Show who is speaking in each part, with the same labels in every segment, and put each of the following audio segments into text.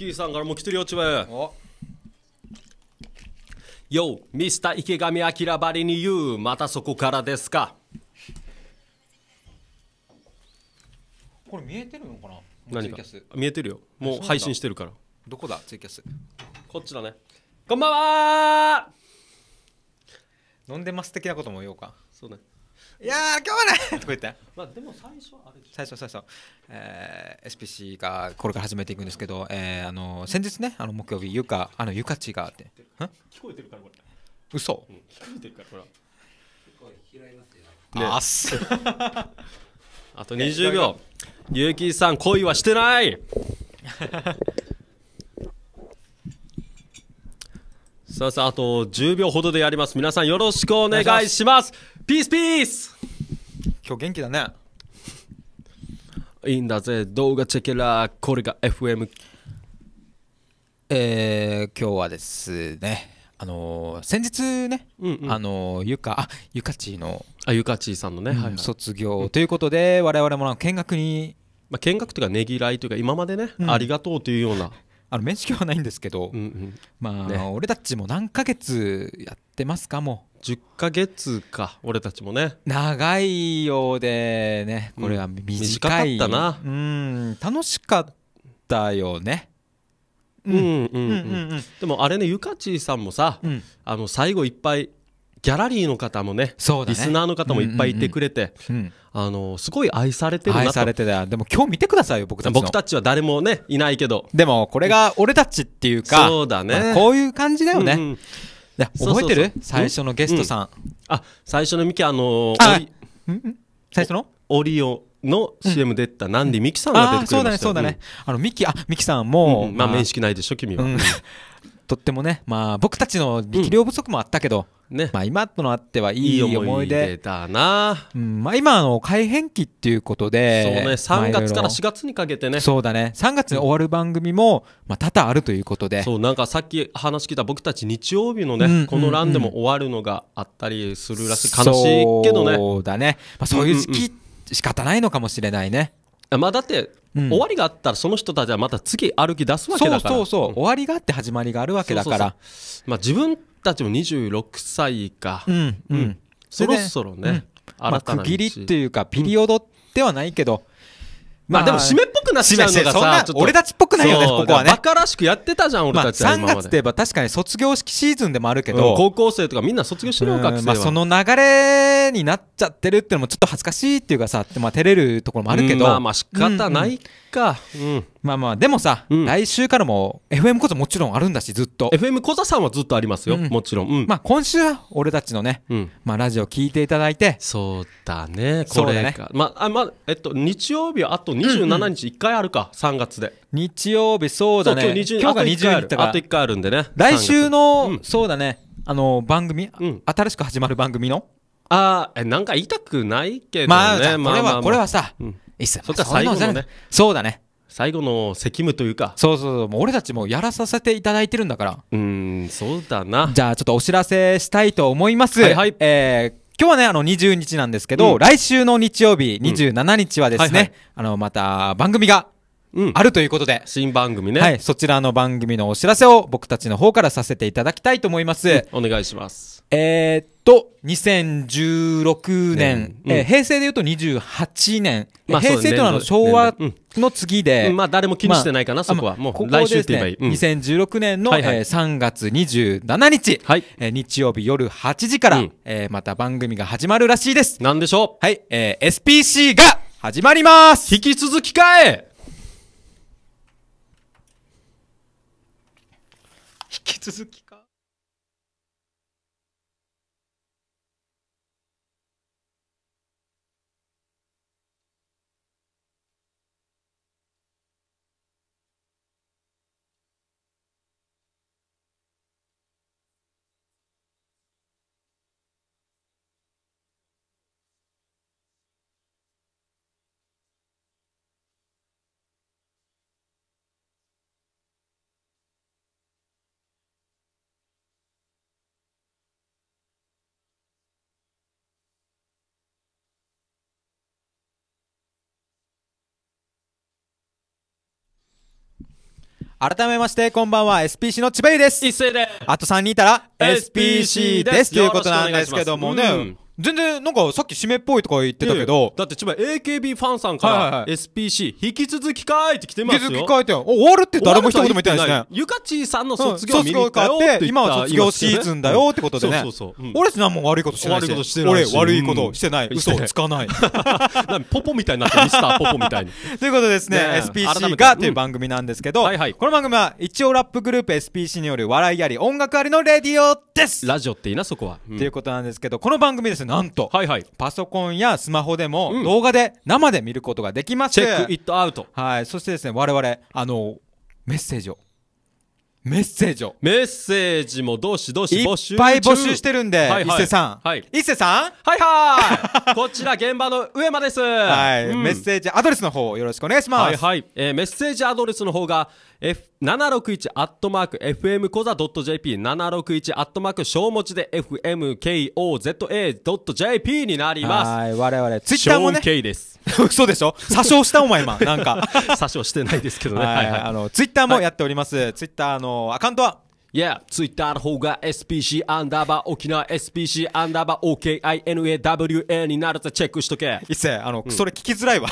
Speaker 1: キーさんからも来てるよち葉よ y ミスター池上彰ばりに言うまたそこからですかこれ見えてるのかな何か見えてるよもう配信してるからどこだツイキャスこっちだねこんばんは飲んでます的なことも言おうかそうね
Speaker 2: いやー、今日は
Speaker 1: ねとか言って。まあ、でも最初あれ最初、最初、えー、SPC がこれから始めていくんですけど、えー、あの先日ね、あの木曜日、ゆか、あのゆかちがって、聞こえてるから、これ。嘘、うん、聞こえてるから、ほら。ねあっす。あと20秒。ゆうきさん、恋はしてないすみません、あと10秒ほどでやります。皆さんよろしくお願いします。ピースピース今日元気だねいいんだぜ動画チェケラこれが FM えー、今日はですねあのー先日ね、うんうんあのーゆかあゆかちのあゆかちーさんのね、はいはい卒業ということで我々もなんか見学にまあ、見学というかねぎらいというか今までね、うんありがとうというような、あの面識はないんですけど、うんうんまあ、ね俺たちも何ヶ月やってますかも10ヶ月か俺たちもね長いようでねこれは短い、うん、短かったなうん楽しかったよねうんうんうん、うん、でもあれねゆかちさんもさ、うん、あの最後いっぱいギャラリーの方もね、ね、リスナーの方もいっぱいいてくれて、あのすごい愛されてるなと愛されてたでも今日見てくださいよ僕たち僕たちは誰もねいないけどでもこれが俺たちっていうかそうだね、こういう感じだよね、うんうん覚えてる最初のゲストさん、あ最初のミキあの最初のオリオの CM 出たなんでミキさんが出てくれましたそうだねそうだね、あのミキあミキさんも、まあ面識ないでしょ君は、とってもねまあ僕たちの力量不足もあったけど、ねまあ、今となってはいい思い出だな、うんまあ、今あの改編期っていうことでそう、ね、3月から4月にかけてねそうだね3月に終わる番組も、まあ、多々あるということでそうなんかさっき話聞いた僕たち日曜日のね、うんうんうん、この欄でも終わるのがあったりするらしい悲しいけどねそうだね、まあ、そういう時期、仕方ないのかもしれないねまあだってうん、終わりがあったらその人たちはまた次歩き出すわけだからそうそうそう、うん、終わりがあって始まりがあるわけだからまあ、自分たちも26歳か、うん、うん、そろそろね、まあ、区切りっていうかピリオドではないけど、まあでも締めっぽくなっちゃうのがさ、俺たちっぽくないよね、ここはね。バカらしくやってたじゃん、俺たちは。3月ていえば確かに卒業式シーズンでもあるけど、高校生とかみんな卒業してるよ、学まあその流れになっちゃってるっていうのもちょっと恥ずかしいっていうかさ、まあ照れるところもあるけど。まあまあ仕方ないか。うん。まあまあでもさ、うん、来週からも FM こそもちろんあるんだしずっと FM こざさんはずっとありますよ、うん、もちろん、うん、まあ今週は俺たちのね、まあ、ラジオ聞いていただいてそうだねこれねまあまあえっと日曜日はあと27日1回あるか、う3月で日曜日そうだね今日が20日あと1回あるんでね来週の、そうだねあの番組、新しく始まる番組のああえ、なんか言いたくないけどねまあこれは、これはさ、うん、いっそっか最後のねそうだね最後の責務というかそうそうそうもう俺たちもやらさせていただいてるんだからうんそうだなじゃあちょっとお知らせしたいと思いますはい、はい、えー今日はね、あの、20日なんですけど、うん、来週の日曜日、27日はですね、あの、また、番組がうん、あるということで、新番組ね、はい、そちらの番組のお知らせを僕たちの方からさせていただきたいと思います、うん、お願いしますえー、っと、2016年、ねうん、えー、平成でいうと28年、まあ、平成というのは昭和の次で、うん、まあ誰も気にしてないかな、まあ、そこは、もう来週って言えばいい、うん、2016年の、はいはい、えー、3月27日、はい、えー、日曜日夜8時から、うん、えー、また番組が始まるらしいです。なんでしょうはい、えー、SPC が始まります引き続きかえ引き続き改めまして、こんばんは、SPC の千葉優です。一斉で。あと3人いたら、SPC です。ということなんですけどもね。全然なんかさっき締めっぽいとか言ってたけどいやいやだって一番 AKB ファンさんから、SPC 引き続きかーいって来てますよ引き続きかーいって終わるって誰も一言も言ってないしねゆかちーさんの卒業見に行ったよって今は卒業シーズンだよってことでね、うん、そうそうそう、うん、俺何も悪いことしてないし俺悪いことしてない、うん、嘘をつかない ポポみたいになってミスターポポみたいにと いうことですねね SPC がっていう番組なんですけど、はいはい、この番組は一応ラップグループ SPC による笑いあり音楽ありのレディオですラジオっていいなそこは、ということなんですけどこの番組ですねなんと、はいはい、パソコンやスマホでも動画で生で見ることができます、チェックイットアウトはいそしてですね我々あのメッセージをメッセージをメッセージもどしどし募集いっぱい募集してるんで、はいはい、伊勢さん、はい、伊勢さんはいはい こちら現場の上間ですはい、うん、メッセージアドレスの方よろしくお願いしますはいはい、えー、メッセージアドレスの方が F、761-fm コザ .jp、761- 小文字で fmkoza.jp になります。はい、我々、ツイッターもね。K です。嘘でしょ詐称したお前今、なんか。詐称してないですけどね。はい、はい、あの、ツイッターもやっております。はい、ツイッターのアカウントは Yeah, Twitter の方が SPC アンダーバー沖縄 SPC アンダーバー OKINAWA になるとチェックしとけ。一斉、あの、うん、それ聞きづらいわ。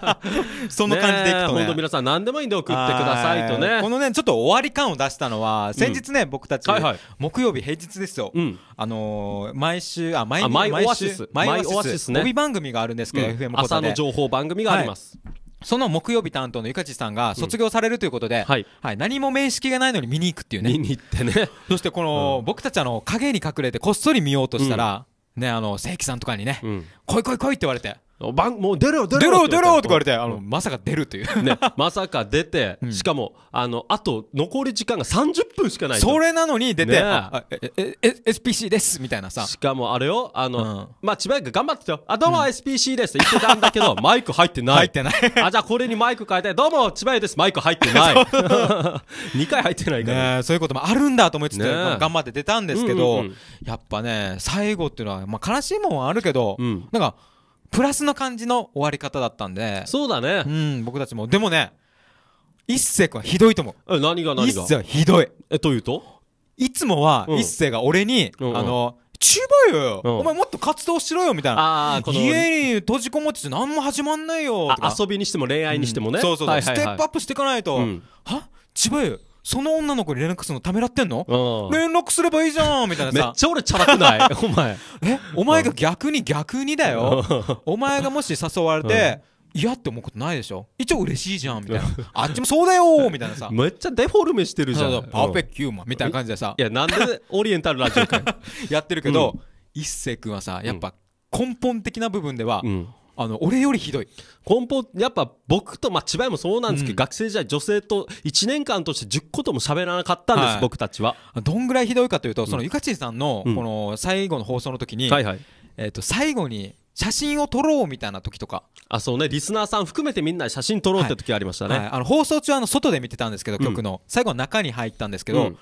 Speaker 1: その感じでいくとね。本当皆さん何でもいいんで送ってくださいとね。このね、ちょっと終わり感を出したのは、先日ね、うん、僕たち、はいはい、木曜日平日ですよ。うん、あのー、毎週、あ、毎週、毎オアシス、毎オアシスね。帯番組があるんですけど、FM 朝の情報番組があります。はいその木曜日担当のゆかちさんが卒業されるということで、うんはい、はい、何も面識がないのに見に行くっていうね見に行ってね そしてこの、うん、僕たちあの影に隠れてこっそり見ようとしたら、うん、ねあの正規さんとかにね、来い来い来いって言われてもう出ろ出ろ出ろって言われてあの、まさか出るという、ね、まさか出て、しかもあのあと残り時間が30分しかないそれなのに出て、ね、ええ SPC ですみたいなさしかもあれよあの、まあ千葉駅頑張ってたよあどうも SPC ですって言ってたんだけど、マイク入ってない入ってない あじゃあこれにマイク変えてどうも千葉駅ですマイク入ってない2 回入ってないから、そういうこともあるんだと思ってて、頑張って出たんですけど、やっぱね最後っていうのは、まあ、悲しいもんはあるけど、なんかプラスの感じの終わり方だったんでそうだねうん僕たちもでもね一星君はひどいと思うえ何が何が一星はひどいえというといつもは一星が俺に、あの、う千葉よ、うん、お前もっと活動しろよみたいな家に閉じこもってて何も始まんないよ遊びにしても恋愛にしてもね、うん、そうそうそう、はいはいはい、ステップアップしていかないと、うん、は千葉よその女の子に連絡するのためらってんの、うん、連絡すればいいじゃんみたいなさめっちゃ俺チャラくない お前えお前が逆に逆にだよ、お前がもし誘われて、嫌って思うことないでしょ一応嬉しいじゃんみたいなあっちもそうだよみたいなさめっちゃデフォルメしてるじゃんパーフェクトヒューマンみたいな感じでさいやなんでオリエンタルラジオか やってるけど、うん、一星君はさやっぱ根本的な部分では、うんあの俺よりひどい根本やっぱ僕と、まあ、千葉もそうなんですけど、うん、学生時代女性と1年間として10個とも喋らなかったんです、はい、僕たちはどんぐらいひどいかというと、うん、そのゆかちんさんのこの最後の放送の時に、うんはいはい、えー、と最後に写真を撮ろうみたいな時とかあそうねリスナーさん含めてみんなで写真撮ろうって時ありましたね、はいはい、あの放送中あの外で見てたんですけど曲の、最後は中に入ったんですけど、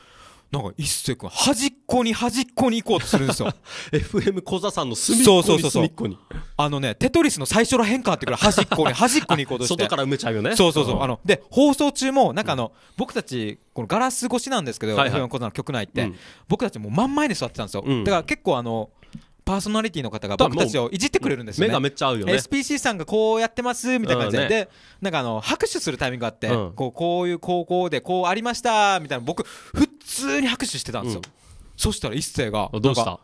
Speaker 1: なんか一星君端っこに端っこに行こうとするんですよ FM 小座さんの隅っこにそうそうそうあのねテトリスの最初ら変化ってくら端っこに端っこに行こうとして 外から埋めちゃうよねそうそうそう、うん、あので放送中もなんかあの、うん、僕たちこのガラス越しなんですけど、はいはい、FM 小座の局内って、うん、僕たちもう真ん前に座ってたんですよ、だから結構あのパーソナリティの方が僕たちをいじってくれるんですよ、ね、目がめっちゃ合うよね SPC さんがこうやってますみたいな感じでうんね、でなんかあの拍手するタイミングがあって、うん、こうこういう高校でこうありましたみたいな僕ふっ通に拍手してたんですよ、そしたら一星が、どうした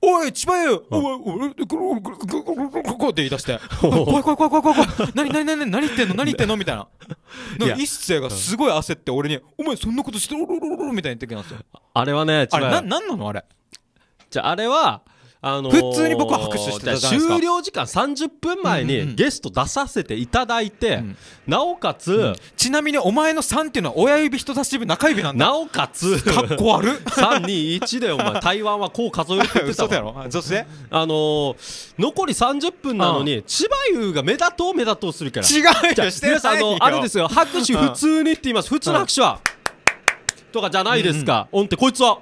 Speaker 1: おい、千葉よお前、俺、ぐるぐるぐるぐるぐるって言い出して、怖い怖い怖い怖い怖い、何、何、何、何言ってんの何言ってんのみたいな。一星がすごい焦って俺に、お前そんなことして、おろろろろみたいな言ってきたんですよ。あれはね、あれ、な、なんなのあれ。じゃあれは、あのー、普通に僕は拍手してたじゃないですか終了時間30分前にゲスト出させていただいて、うんうんなおかつ、うん、ちなみにお前の3っていうのは親指人差し指中指なんだなおかつかっこ悪321 でお前 台湾はこう数えるって言ってただろうしてあのー、残り30分なのに、うん、千葉優が目立とう目立とうするから違うよして皆さんあのあれですよ拍手普通にって言います普通の拍手は、とかじゃないですか、うんうん、ってこいつは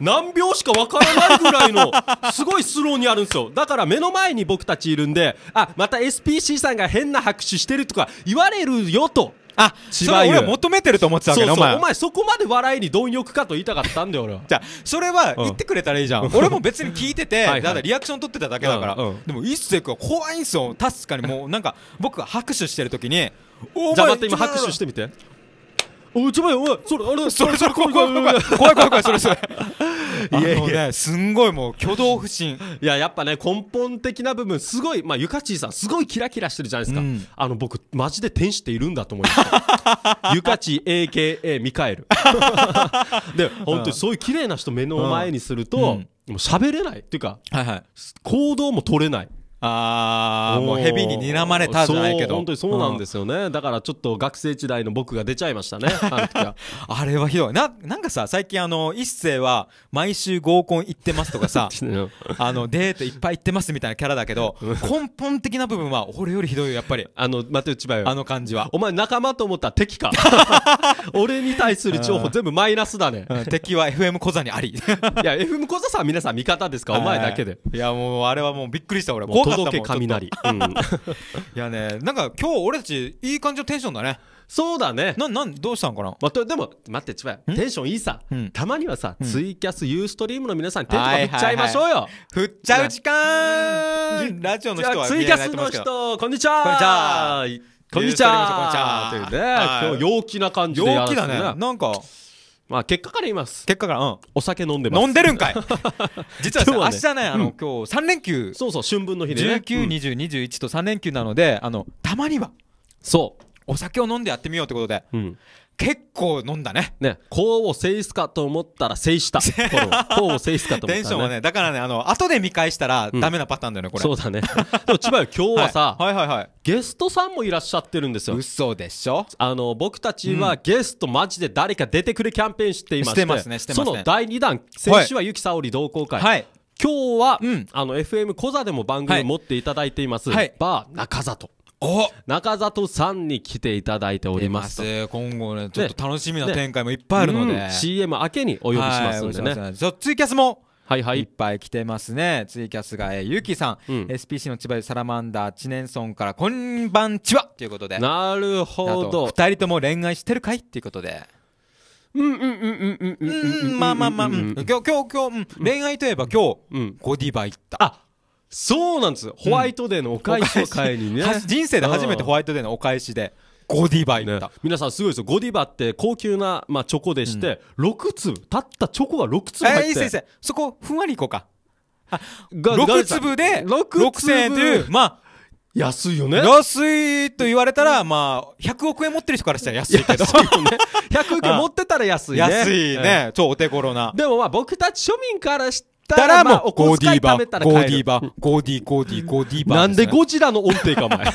Speaker 1: 何秒しかわからないぐらいのすごいスローにあるんですよだから目の前に僕たちいるんであまた SPC さんが変な拍手してるとか言われるよとあ、千葉俺は求めてると思ってたわけど、お前。お前そこまで笑いに貪欲かと言いたかったんだよ、俺は。じゃあ、それは言ってくれたらいいじゃん。俺も別に聞いてて、ただリアクション取ってただけだから。でも、一星君は怖いんすよ。確かにもう、なんか、僕が拍手してる時に、お前。じゃあ、また今拍手してみて。おちょばいおいそれあれ それそれ怖い怖い怖い怖い怖いそれそれ いやいやすんごいもう挙動不審いややっぱね根本的な部分すごいまあゆかちーさんすごいキラキラしてるじゃないですか、あの僕マジで天使っているんだと思いますゆかち AKA ミカエル で本当にそういう綺麗な人目の前にすると、もう喋れないっていうか、はいはい、行動も取れないああ、もう蛇に睨まれたじゃないけど本当にそうなんですよね、うん、だからちょっと学生時代の僕が出ちゃいましたね あれはひどいななんかさ最近あの一星は毎週合コン行ってますとかさ あのデートいっぱい行ってますみたいなキャラだけど 根本的な部分は俺よりひどいよやっぱりあの待って千葉よあの感じはお前仲間と思ったら敵か俺に対する情報全部マイナスだね、うん、敵は FM 小座にありいや FM 小座さん皆さん味方ですかお前だけでいやもうあれはもうびっくりした俺届け雷、うん、いやねなんか今日俺たちいい感じのテンションだねそうだねななんどうしたんかな、まあ、でも待ってちばテンションいいさ、たまにはさ、うん、ツイキャスユーストリームの皆さんにテンション振っちゃいましょうよ、はいはいはい、振っちゃう時間ラジオの人はツイキャスの人こんにちはこんにちはこんにちはというね、はい、今日陽気な感じでやるね、なんかまあ結果から言います結果からうんお酒飲んでます飲んでるんかい 実は今日はね明日ねあの、うん今日三連休そうそう春分の日でね192021と三連休なのであのたまにはそうお酒を飲んでやってみようってことで、うん、結構飲んだね。ね、こうを制すかと思ったら制した。こ うを制すかと思ったら、ね。テンションはね、だからね、あの、後で見返したらダメなパターンだよね、これ。そうだね。でも、千葉よ、今日はさ、はい、はいはいはいゲストさんもいらっしゃってるんですよ。嘘でしょあの、僕たちはゲストマジで誰か出てくるキャンペーンしていまして、してますね、してますね。その第2弾、先週はゆきさおり同好会。はい今日は、うん、あの FM 小座でも番組を持っていただいています、はい、バー中里中里さんに来ていただいております今後ねちょっと楽しみな展開もいっぱいあるので、ねうん、CM 明けにお呼びしますんでね、ツイキャスもはいはい、いっぱい来てますねツイキャスが、えゆきさん、うん、SPC の千葉でサラマンダー知念村からこんばんちはということでなるほど2人とも恋愛してるかいっていうことでうんうんうんうんうんうんまあまあまあ、うん、今日今日今日、うん、恋愛といえば今日、うん、ゴディバ行ったあそうなんですよホワイトデーのお返し買いにね、人生で初めてホワイトデーのお返しでゴディバ行った、ね、皆さんすごいですよゴディバって高級な、まあ、チョコでして、うん、6粒たったチョコが6粒入ってえー、いい先生そこふんわりいこうか6粒で6000円というまあ安いよね安いと言われたら、まあ、100億円持ってる人からしたら安いけど。安いよね。100 億円持ってたら安いね。安いね。超お手頃な。でもまあ僕たち庶民からしてったら、もあ、ゴーディーバ、ゴーディーバ、ゴーディー、ゴーディー、ゴーディーバ。なんでゴジラの音程か、お前。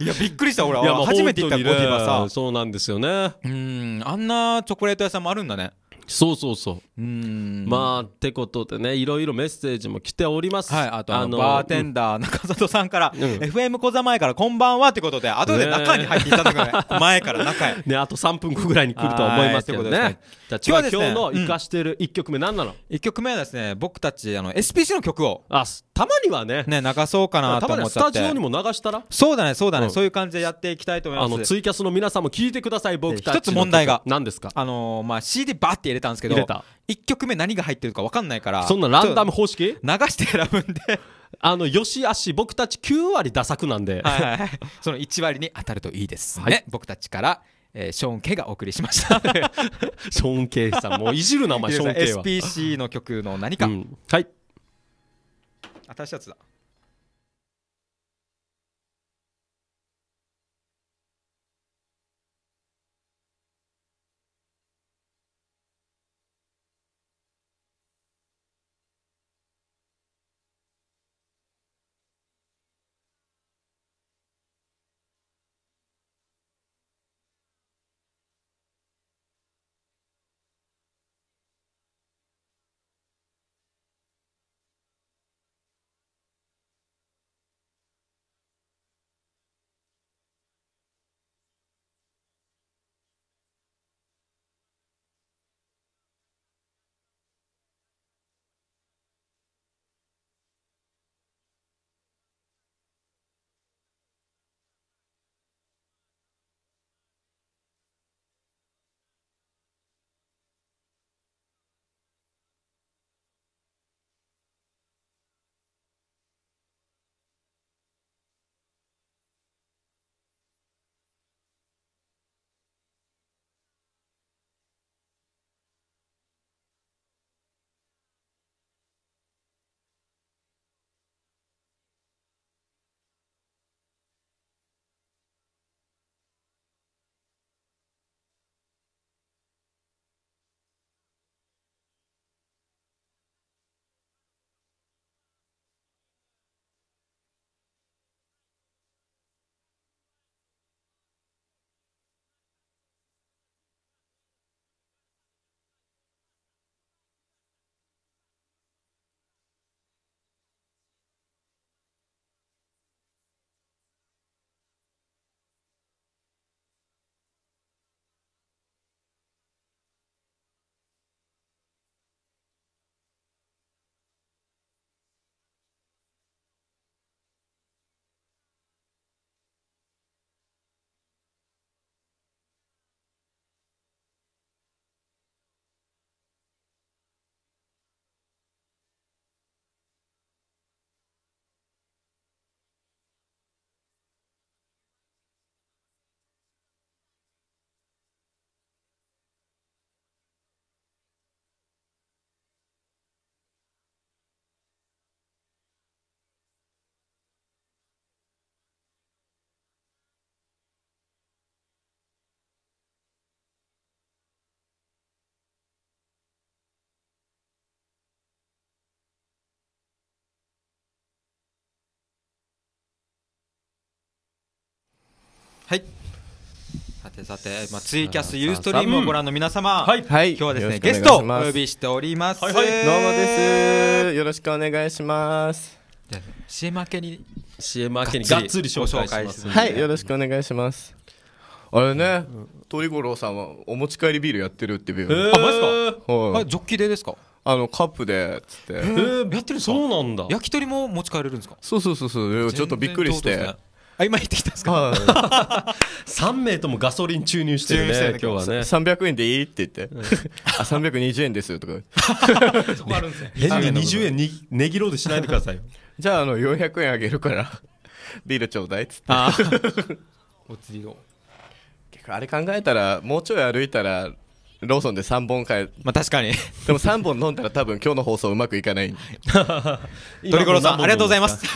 Speaker 1: いや、びっくりした、俺。は初めて行ったゴーディーバさ。そうなんですよね。うん、あんなチョコレート屋さんもあるんだね。そうそうそう。うんまあ、ってことでね、いろいろメッセージも来ております。はい、あとあの、バーテンダー中里さんから、うん、FM 小座前からこんばんはってことで、後で中に入っていただくね。前から中へ。ね、あと3分後ぐらいに来るとは思いますけどね。今日は今日の生かしてる1曲目何なの、うん、1曲目はですね僕たちあの SPC の曲をあたまにはねね流そうかなと思ったまにはスタジオにも流したらそうだねそうだね、うん、そういう感じでやっていきたいと思いますあのツイキャスの皆さんも聞いてください僕たち1つ問題が何ですかあのー、まあ CD バーって入れたんですけど入1曲目何が入ってるか分かんないからそんなランダム方式流して選ぶんで あのよしあし僕たち9割打作なんで、はいはい、その1割に当たるといいですね、はい、僕たちから「えー、ショーン・ケがお送りしましたショーン・ケさんもういじる名前 ショーン・ケは SPC の曲の何か、うん、はい新しいやつだはいさてさて、まあ、ツイキャスユーストリームをご覧の皆様、はい、今日はですねゲストをお呼びしております、はいはい、どうも
Speaker 3: ですよろしくお願いしますじゃあ CM 明けに CM 明けにがっつり紹介しますはいよろしくお願いしますあれね、鳥五郎さんはお持ち帰りビールやってるっていう。あマジか、はい、ジョッキでですかあのカップでつってえやってるそうなんだ焼き鳥も持ち帰れるんですかそうそうそうそうちょっとびっくりして、あ今言ってきたんですか、三3名ともガソリン注入してるね今日はね300円でいいって言って、うん、あ320円ですとかそこあるんです
Speaker 1: ね変に20円
Speaker 3: に値切ろうとしないでください じゃああの400円あげるからビールちょうだいっつってあ お釣りを結構あれ考えたらもうちょい歩いたらローソンで3本買えまあ確かにでも3本飲んだら多分今日の放送うまくいかないんで
Speaker 1: 鳥五郎さんありがとうございます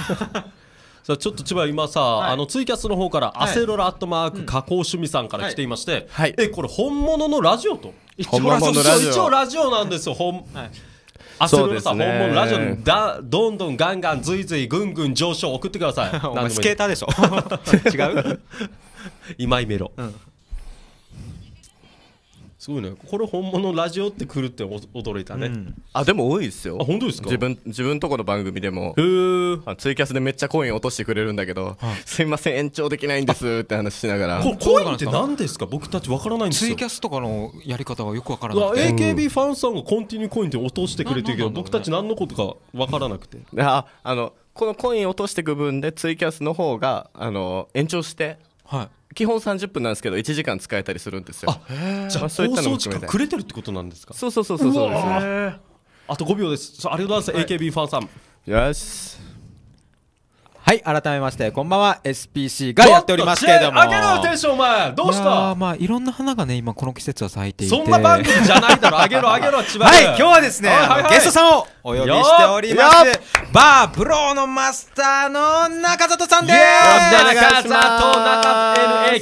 Speaker 3: さあちょっと千葉
Speaker 1: 今さ、はい、あのツイキャスの方からアセロラアットマーク加工趣味さんから来ていまして、はい、えこれ本物のラジオと一応ラジオなんですよ本、はいあそれさ、ね、本物ラジオだどんどんガンガンずいずいぐんぐん上昇送ってください お前スケーターでしょ 違う 今井メロ、うん
Speaker 3: すごいねこれ本物ラジオってくるって驚いたね、うん、あでも多いですよあ本当ですか自分自分とこの番組でもツイキャスでめっちゃコイン落としてくれるんだけど、すいません延長できないんですって話しながらこコインって何ですか僕たちわからないんですよツイキャスとかのやり方はよくわからない AKB ファンさんがコンティニューコインって落としてくれてるけど僕たち何のことかわからなくて ああのこのコイン落としていく分でツイキャスの方があの延長して、はい、基本三十分なんですけど一時間使えたりするんですよあじゃあそういったのも含めてくれてるってことなんですかそう
Speaker 1: そうそうそうそうですあと五秒ですありがとうございます、AKB ファンさん
Speaker 3: よし
Speaker 1: はい改めましてこんばんは SPC がやっておりますけれども上げろテンションお前どうしたまあいろんな花がね今この季節は咲いていてそんな番組じゃないだろ上げろ上げろ千葉はい今日はですね、はいはい、ゲストさんをお呼びしておりますバーブローのマスターの中里さんです中里中里、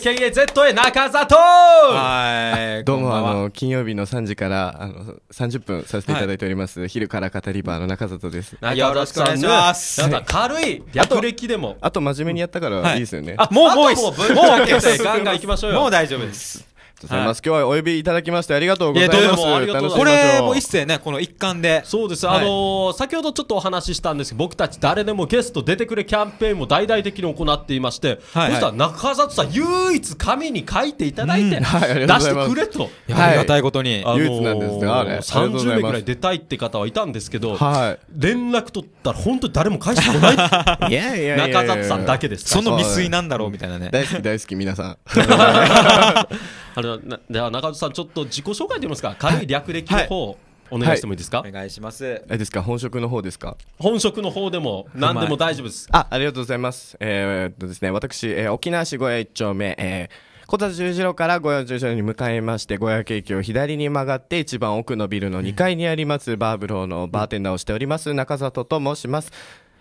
Speaker 1: NAKAZA 中里
Speaker 3: はい どうもあの金曜日の3時からあの30分させていただいております、はい、昼から語りバーの中里ですよろしくお願いしますなんか軽い略歴気でもあと真面目にやったからいいですよね、あもうもうもう OK でガンガンいきましょうよもう大丈夫ですはい、今日はお呼びいただきましてありがとうございますこれも一斉ねこの一環でそうです、はい、あの
Speaker 1: ー、先ほどちょっとお話ししたんですけど僕たち誰でもゲスト出てくれキャンペーンも大々的に行っていまして、はい、そしたら中里さん唯一紙に書いていただいて、出してくれと、ありがたいことに、あのー、唯一なんですね、30名ぐらい出たいって方はいたんですけど、連絡取ったら本当に誰も返してこない いや中里さんだけですその未遂なんだろうみたいなね大好き大好き皆さん では中津さんちょっと自己紹介といいますか軽い略歴の方、はいお願いしてもいいですか、はい、お願いします
Speaker 3: えですか本職の方ですか本職の方でも何でも大丈夫ですあありがとうございますえー、っとですね私、えー、沖縄市小屋一丁目、えー、小田十字路から五屋十字路に向かいまして五ー駅を左に曲がって一番奥のビルの2階にあります、バーブローのバーテンダーをしております中里と申します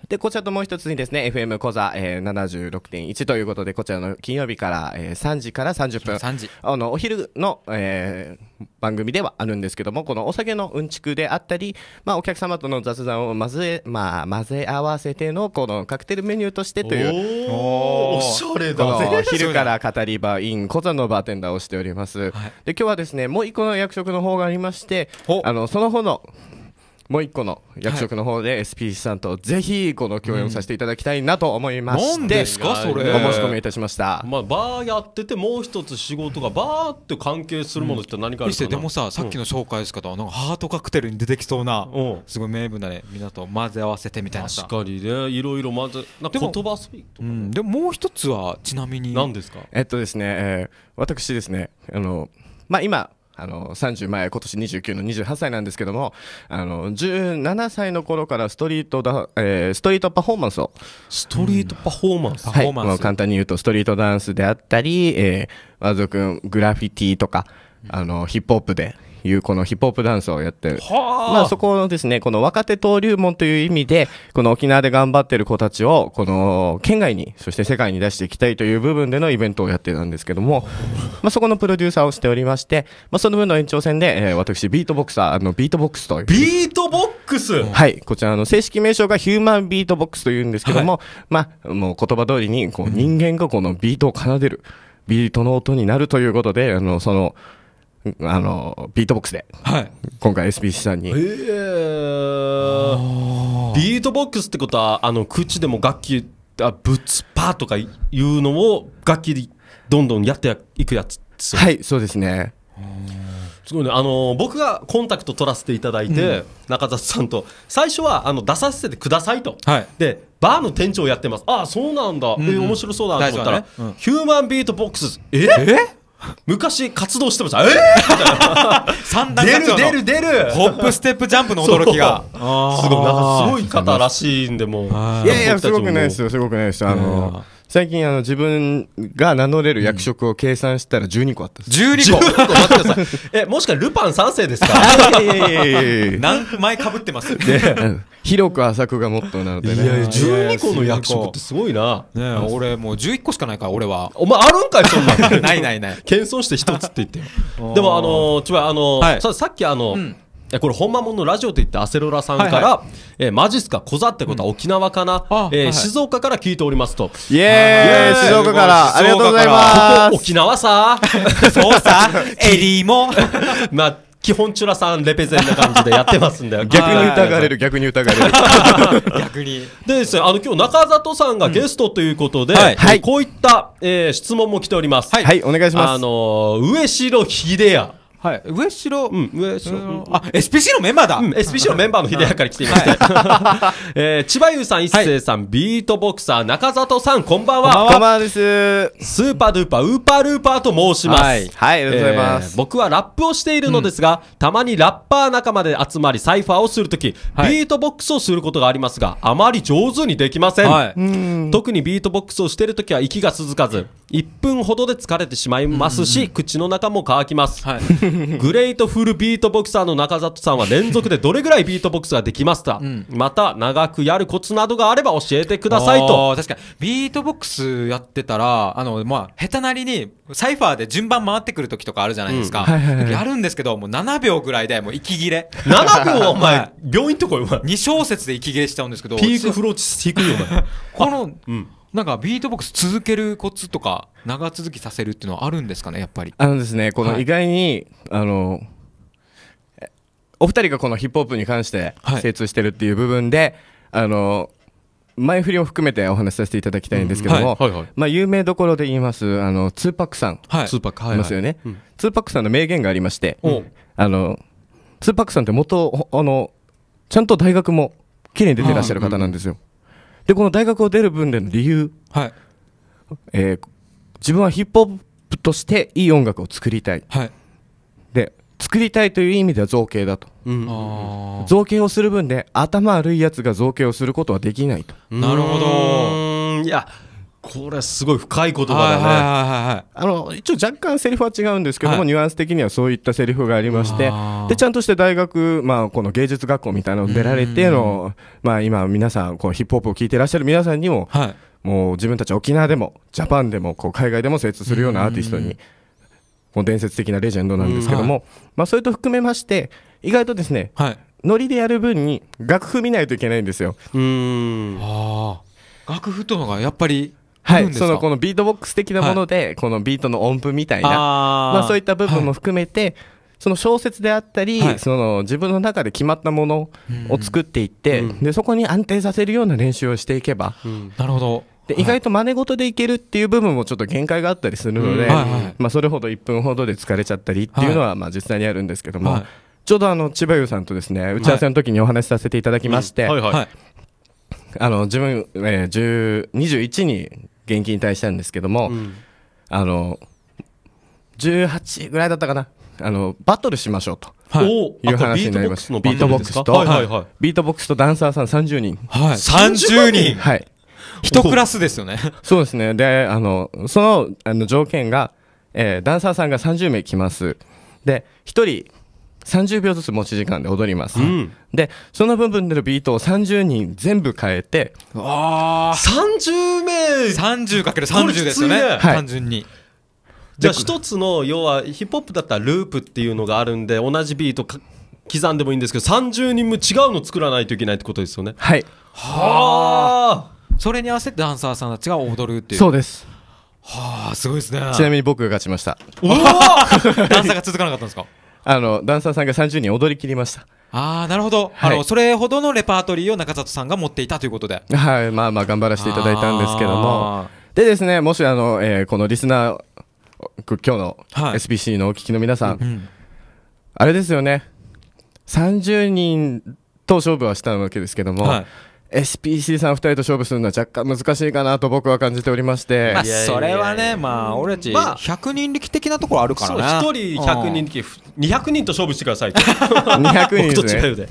Speaker 3: で、こちらともう一つにですね、FM 小座、えー、76.1ということで、こちらの金曜日から、えー、3時から30分。3時。あの、お昼の、えー、番組ではあるんですけども、このお酒のうんちくであったり、まあ、お客様との雑談を混ぜ、まあ、混ぜ合わせての、このカクテルメニューとしてという。おおおしゃれだ昼から語り場イン、小座のバーテンダーをしております。はい、で、今日はですね、もう一個の役職の方がありまして、あの、その方のもう一個の役職の方で SP さんとぜひこの共演をさせていただきたいなと思いまして、うん、ですかそれお申し込みいたしました、
Speaker 1: まあ、バーやっててもう一つ仕事がバーって関係するものって何かあるかな、うん、でもささっきの紹介し方はなんかハートカクテルに出てきそうな、うん、すごい名分だねみんなと混ぜ合わせてみたいな確かにねいろいろ混ぜな言葉遊びと
Speaker 3: か、ね、でももう一つはちなみに何ですかえっとですね、えー、私ですねあのまあ今あの、30前、今年29の28歳なんですけども、あの、17歳の頃からストリートだ、えー、ストリートパフォーマンスを。ストリートパフォーマンス、うん、はい、もう簡単に言うと、ストリートダンスであったり、えー、和族グラフィティとか、あの、ヒップホップでいうこのヒップホップダンスをやってる、まあ、そこのですねこの若手登竜門という意味でこの沖縄で頑張ってる子たちをこの県外にそして世界に出していきたいという部分でのイベントをやってたんですけども、まあ、そこのプロデューサーをしておりまして、まあ、その分の延長戦で、えー、私ビートボクサーのビートボックスというビートボックスはいこちらの正式名称がヒューマンビートボックスというんですけども、はい、まあもう言葉通りにこう人間がこのビートを奏でるビートの音になるということであのそのあのビートボックスで、はい、今回 SBC さんに、えー、
Speaker 1: ビートボックスってことはあの口でも楽器あブツパーとかいうのを楽器でどんどんやっていくやつはいそうですねすごいねあの僕がコンタクト取らせていただいて、うん、中田さんと最初はあの出させてくださいと、はい、でバーの店長やってますああそうなんだ、うん、え面白そうだと思ったら、ねうん、ヒューマンビートボックスええ昔活動してました。ええー、三段活動出る出る出る。ホップステップジャンプの驚きが。すごいなんかすごい方らしいんで
Speaker 3: もう。いやいやすごくないですよすごくないですよあのー。最近あの自分が名乗れる役職を計算したら12個あったんです、12個待ってください。え、もしかルパン3世ですかいや何枚かぶってますで広く浅くがモットーなのでいやいや、12個の役職ってすごいな。ね俺
Speaker 1: もう11個しかないから俺はお前あるんかい、そんなん。ないないない
Speaker 3: 謙遜して一つって言ってよ。
Speaker 1: でも、あのー、ちば、あのーはいさ、さっきあの、うんえこれ本間もんのラジオといってアセロラさんから、はいはい、えマジっすかこざってことは沖縄かな、うん、えーはい、静岡から聞いておりますとイエーイ静岡からありがとうございます沖縄さ そうさ エリーも まあ基本チュラさんレペゼンな感じでやってま
Speaker 3: すんだよ。逆に疑われる逆に疑われ
Speaker 1: る逆にでですねあの今日中里さんがゲストということで、うんはいはい、こういった、えー、質問も来ておりますはい、はい、お願いしますあのー、上城秀也はい上城うん上城あ SPC のメンバーだ、うん、SPC のメンバーの秀明から来ていまして、はい、えー、千葉優さん一生さん、はい、ビートボクサー中里さんこんばんはこんばんはですスーパードゥーパーウーパールーパーと申しますはい、はい、ありがとうございます、えー、僕はラップをしているのですが、うん、たまにラッパー仲間で集まりサイファーをするとき、はい、ビートボックスをすることがありますがあまり上手にできません、はい、特にビートボックスをしているときは息が続かず1分ほどで疲れてしまいますし、口の中も乾きます、はい グレートフルビートボクサーの中里さんは連続でどれぐらいビートボックスができますか、うん、また長くやるコツなどがあれば教えてくださいと確かにビートボックスやってたらあのまあ下手なりにサイファーで順番回ってくる時とかあるじゃないですか、やるんですけどもう7秒ぐらいでもう息切れ7秒お前病院とこお前2小節で息切れしちゃうんですけどピークフローチ低いよお前 この、うんなんかビートボックス続けるコツとか長続きさせるっていうのはあるんですかねやっぱり
Speaker 3: あのですねこの意外に、はい、あのお二人がこのヒップホップに関して精通してるっていう部分で、はい、あの前振りを含めてお話しさせていただきたいんですけども、まあ、有名どころで言いますあのツーパックさん、はい、ツーパック、はいますよね、ツーパックさんの名言がありまして、あのツーパックさんって元あのちゃんと大学も綺麗に出てらっしゃる方なんですよ。うんでこの大学を出る分での理由、はいえー、自分はヒップホップとしていい音楽を作りたい、はい、で作りたいという意味では造形だと、うん、造形をする分で頭悪いやつが造形をすることはできないとなるほどいやこれすごい深い言葉だね、はい、あの一応若干セリフは違うんですけども、はい、ニュアンス的にはそういったセリフがありましてでちゃんとして大学、まあ、この芸術学校みたいなの出られての、まあ、今皆さんこうヒップホップを聴いてらっしゃる皆さんにも、はい、もう自分たち沖縄でもジャパンでもこう海外でも精通するようなアーティストに。もう伝説的なレジェンドなんですけども、まあ、それと含めまして意外とですね、ノリでやる分に楽譜見ないといけないんですよ。うんあ楽譜とのがやっぱりはい、そのこのビートボックス的なもので、はい、このビートの音符みたいな、まあ、そういった部分も含めて、はい、その小説であったり、はい、その自分の中で決まったものを作っていって、うん、でそこに安定させるような練習をしていけば、なるほどで意外と真似事でいけるっていう部分もちょっと限界があったりするので、まあ、それほど1分ほどで疲れちゃったりっていうのはまあ実際にあるんですけども、ちょうどあの千葉優さんとですね打ち合わせの時にお話しさせていただきまして、あの自分、えー、21に現金に対したんですけども、うん、あの18ぐらいだったかなあのバトルしましょうと。はい、いう話になりましビートボックスと、はいはいはい、ビートボックスとダンサーさん30人。はい、30人はい。一クラスですよね。そうですね。で、あの、その、あの、条件が、えー、ダンサーさんが30名来ます。で、1人、30秒ずつ持ち時間で踊ります、うん、でその部分でのビートを30人全部変えてあ30名 30×30
Speaker 1: ですよね、単純に。じゃあ一つの要はヒップホップだったらループっていうのがあるんで同じビート刻んでもいいんですけど30人も違うの作らないといけないっ
Speaker 3: てことですよねはい
Speaker 1: はあそれに合わせてダンサーさんたちが踊るっていうそうで
Speaker 3: すはあすごいですねちなみに僕が勝ちましたおお ダンサーが続かなかったんですかあのダンサーさんが30人踊り切りました。ああなるほど、はい、あのそれほどのレパ
Speaker 1: ートリーを中里さんが持っていたということで
Speaker 3: はいまあまあ頑張らせていただいたんですけどもでですねもしあの、えー、このリスナー今日の SBC のお聞きの皆さん、はいうん、あれですよね30人と勝負はしたわけですけども、はい SPC さん2人と勝負するのは若干難しいかなと僕は感じておりまして、まあ、それは
Speaker 1: ね、まあ、俺たち100人力的なところあるからね、まあ、1人100人力、200人と勝負してください 二百人ですね。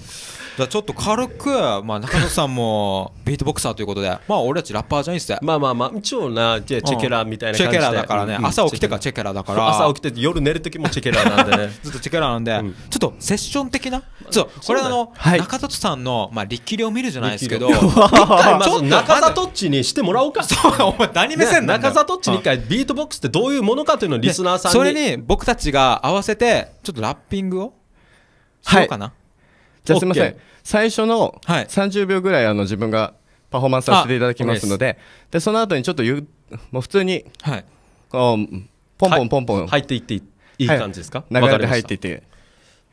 Speaker 1: じゃちょっと軽く、まあ、中野さんもビートボクサーということで、まあ、俺たちラッパーじゃないっすね。まあまあまあ、一応な、チェケラみたいな感じで、チェケラだからね、朝起きてからチェケラだから、朝起きて夜寝る時もチェケラなんでね、ずっとチェケラなんで、ちょっとセッション的な。そうこれあの、はい、中里さんの、まあ、力量見るじゃないですけどちょっと中里っちにしてもらおうかそうお前何目線な、中里っちに一回ビートボックスってどういうものかというのをリスナーさんにそれに僕たちが合わせて
Speaker 3: ちょっとラッピングをしようかな、はい、じゃあすいません最初の30秒ぐらいあの自分がパフォーマンスさせていただきますのででその後にちょっとゆもう普通に、はい、こうポンポンポンポン、入っていっていい感じですか、はい、流れで入っていって。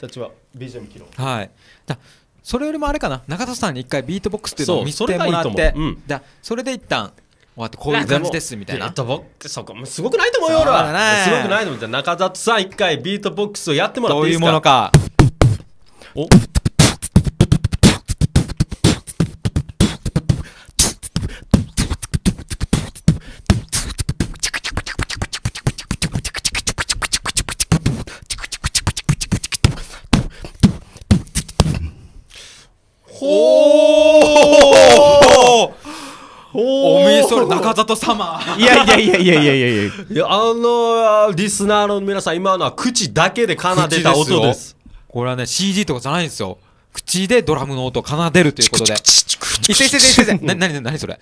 Speaker 1: 立は。BGM 機能
Speaker 3: はいだ
Speaker 1: それよりもあれかな中田さんに一回ビートボックスっていうのを見せてもらってだそれで一旦終わってこういう感じですみたいなビートボックスそこすごくないと思うよ俺は、すごくないと思うじゃ中里さん一回ビートボックスをやってもらっていいですかどういうものかおおめえそれ中里様いやいやいやいやいやいやいやいやあのリスナーの皆さん今のは口だけで奏でた音ですこれはね CG とかじゃないんですよ口でドラムの音を奏でるということでいていていいいそれ何になそれ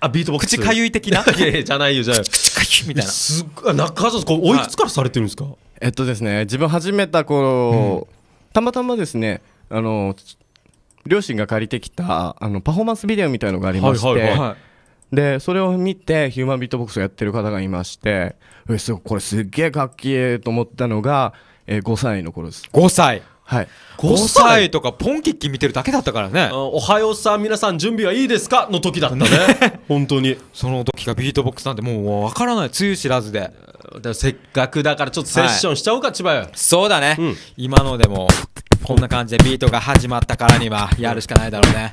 Speaker 1: あビートボックス口かゆい的ないやいやじゃないよじゃない口かゆい
Speaker 3: みたいなすっ中里これおいくつからされてるんですか、はい、えっとですね自分始めた頃、うん、たまたまですねあの両親が借りてきたあのパフォーマンスビデオみたいのがありまして、でそれを見てヒューマンビートボックスをやってる方がいましてえすごこれすっげえかっけえと思ったのが、えー、5歳の頃です5歳はい、5歳
Speaker 1: とかポンキッキ見てるだけだったからねおはようさん皆さん準備はいいですかの時だったね 本当にその時がビートボックスなんてもう分からないつゆ知らずでせっかくだからちょっとセッションしちゃおうか、はい、千葉よそうだね、うん、今のでもこんな感じでビートが始まったからにはやるしかないだろうね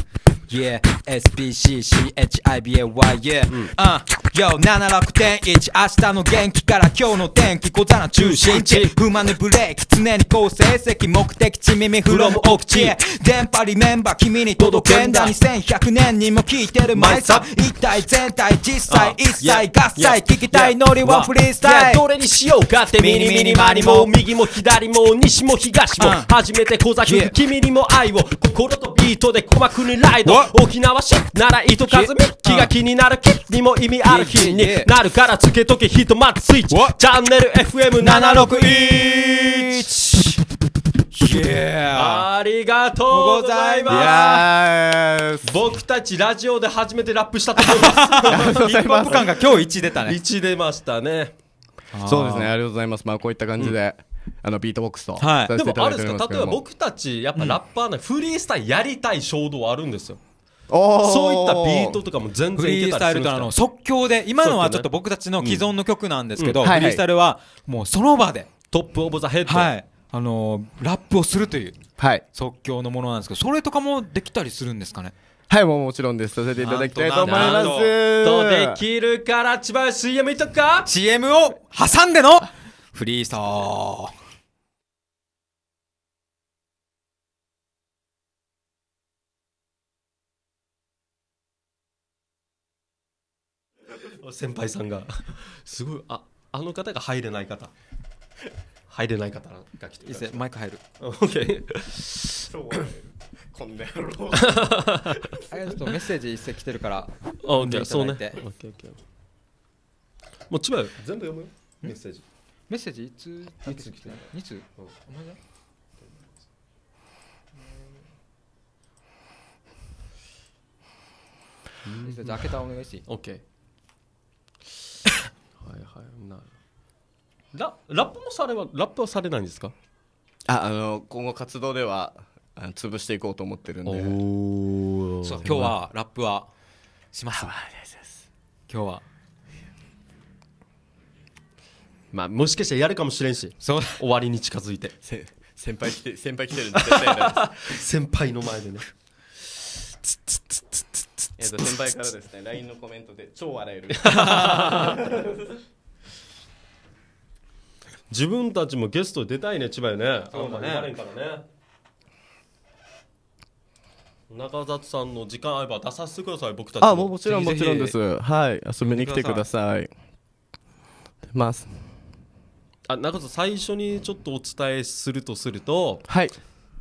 Speaker 1: Yeah SPCCHIBAY Yeah、うん、uh. y 76.1明日の元気から今日の天気小皿中心地不満にブレーキ常に好成績目的地耳フロムお口へ電波リメンバー君に届けんだ2100年にも聞いてる毎朝一体全体実際一切合切聞きたいノリはフリースタイルどれにしようかってミニミニマリも右も左も西も東も初めて小崎君にも愛を心とビートで鼓膜にライド沖縄市なら糸数美気が気になるキッにも意味ある日になるからつけとけひとまずスイッチチャンネル FM761 Yeah. ありがとうございます。僕たちラジオで初めてラップしたと思います。ヒップホップ感が今日一出たね。一出ましたね。
Speaker 3: そうですね。ありがとうございます。まあこういった感じで。うんあのビートボックスとさせていただいてすけども、はい、でもあるんですか例えば僕
Speaker 1: たちやっぱラッパーのフリースタイルやりたい衝動あるんですよ、そういったビートとかも全然いけたりするんですかフリースタイルとあの即興で今のはちょっと僕たちの既存の曲なんですけど、うんうんはい、フリースタイルはもうその場でトップ・オブ・ザ・ヘッド、はい、あのー、ラップをするという即興のものなんですけどそれと
Speaker 3: かもできたりするんですかねはい、もうもちろんです。させていただきたいと思います。とで
Speaker 1: きるから、千葉 CM とか ?CM を
Speaker 3: 挟んでのフリースタ
Speaker 1: ー。先輩さんが すごいああの方が入れない方入れない方が来ていマイク入る OK そうこんな野郎あれちょっとメッセージ一斉来てるからあ OK そうね o k もう千葉全部読むよメッセージメッセージいついつ来てるいつお前だ開けたお願いしていい ?OK
Speaker 3: はいはいなるララップもされはラップはされないんですかああの今後活動ではあの潰していこうと思ってるんで
Speaker 1: おそう今日は
Speaker 3: ラップはします
Speaker 1: 今日はまあもしかしたらやるかもしれんしそう終わりに近づいて せ先輩来て先輩来てるんで 先輩の前でねつつつつえっと先輩からですね
Speaker 3: LINE のコメントで超笑える
Speaker 1: 自分たちもゲスト出たいね千葉よねそうだねからね中里さんの時間あれば出させてください僕たちあももちろんもちろんです
Speaker 3: はい遊びに来てくださいます
Speaker 1: あ中里最初にちょっとお伝えするとするとはい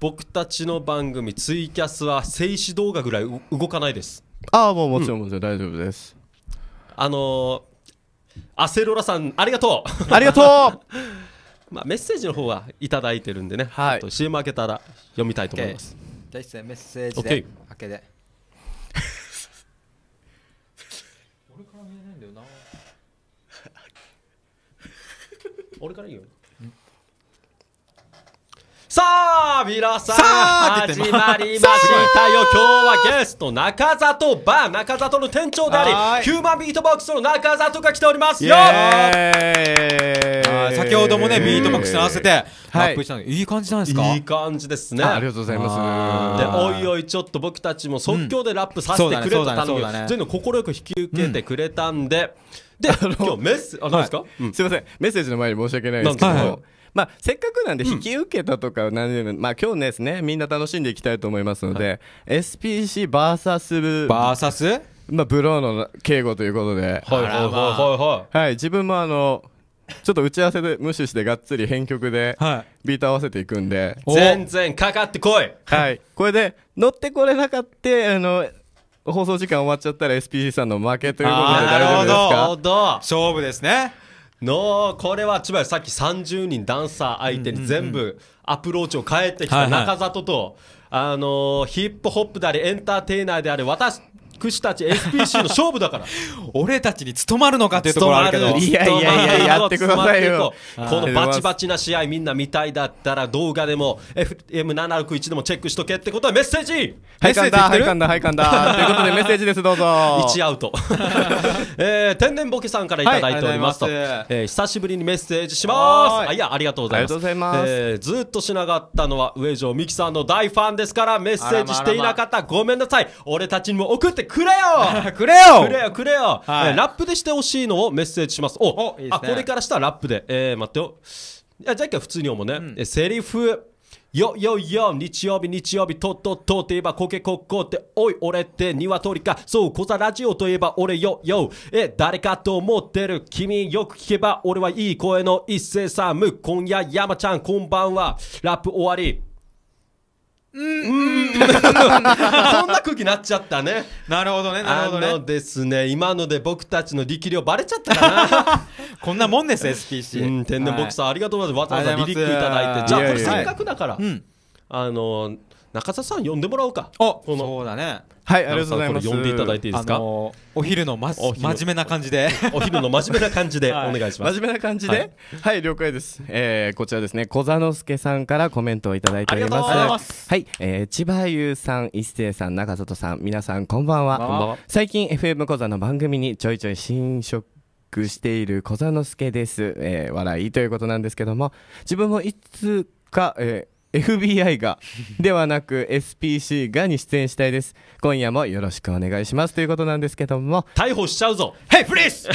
Speaker 1: 僕たちの番組ツイキャスは静止動画ぐらい動かないです
Speaker 3: ああもうもちろんもちろん大丈夫です、
Speaker 1: あのー、アセロラさんありがとうありがとう まあ、メッセージの方は頂いてるんでね、はい、CM 開けたら読みたいと思います。じゃ一斉メッセージで、開けで。俺から見えないんだよな。俺からいいよ。さあ皆さん始まりましたよ今日はゲスト中里バー中里の店長でありヒューマンビートボックスの中里が来ておりますよ先
Speaker 3: ほどもねビートボック
Speaker 1: スに合わせてラップしたの、い、い感じなんですかいい感じですねありがとうございますでおいおいちょっと僕たちも即興でラップさせてくれたのむ全部快く引き受けてくれたんで、で今日メッセージあ、は何ですか、
Speaker 3: すいませんメッセージの前に申し訳ないですけど、まあ、せっかくなんで引き受けたとか何でも、うん、まあ、今日ですねみんな楽しんでいきたいと思いますので、はい、SPCVS バーサスまあ、ブローの敬語ということで、はいはいはいはいはい、自分もあのちょっと打ち合わせで無視してがっつり編曲でビート合わせていくんで、全
Speaker 1: 然かかってこい
Speaker 3: はいこれで乗ってこれなかったあの放送時間終わっちゃったら s p c さんの負けということで大丈夫です
Speaker 1: か勝負ですねのこれは千葉さっき30人ダンサー相手に全部アプローチを変えてきた中里と、あのヒップホップでありエンターテイナーである私菊したち SPC の勝負だから 俺たちに務まるのかっていうところあるけど いやいやいややってくださいよこのバチバチな試合みんな見たいだったら動画でも FM761 でもチェックしとけってことはメッセージはいかんだはいかんだはいかんだということでメッ
Speaker 3: セージですどうぞ1アウ
Speaker 1: トえー、天然ボケさんからいただいておりますと、え久しぶりにメッセージしますあいやありがとうございます、ずっとしなかったのは上条美樹さんの大ファンですからメッセージしていなかったごめんなさい俺たちにも送ってくれよ くれよくれよくれよ、はい、えー、ラップでしてほしいのをメッセージしますおおいい、ね、あこれからしたらラップでえー、待ってよいやじゃあ一回普通に思うね、うん、えセリフよよよ日曜日日曜日とっとっとって言えばコケコッコっておい俺って鶏かそうこザラジオといえば俺よよえ誰かと思ってる君よく聞けば俺はいい声の一斉サム今夜山ちゃんこんばんはラップ終わり
Speaker 2: うんそん
Speaker 1: な空気になっちゃったねなるほどねなるほどねあのですね今ので僕たちの力量バレちゃったかなこんなもんです SPC、うん、天然ボクサー、はい、ありがとうございますわざわざックいただいてじゃあこれせっかくだから、はい、あの中田さん呼んでもらおうかおそうだねはいありがとうございます呼んでいただいていいですか、あのー、お昼の、ま、真面目な感じでお昼の真面目な感じで お願いします真面目な感じで、はい、
Speaker 3: はい、了解です、えー、こちらですね小座之助さんからコメントをいただいておりますはい、えー、千葉優さん一星さん中里さん皆さんこんばんはこんんばは最近 FM 小座の番組にちょいちょい新色している小座之助です、えー、笑いということなんですけども自分もいつか、えー FBI がではなく SPC がに出演したいです今夜もよろしくお願いしますということなんですけども逮捕しちゃうぞ Hey
Speaker 1: please!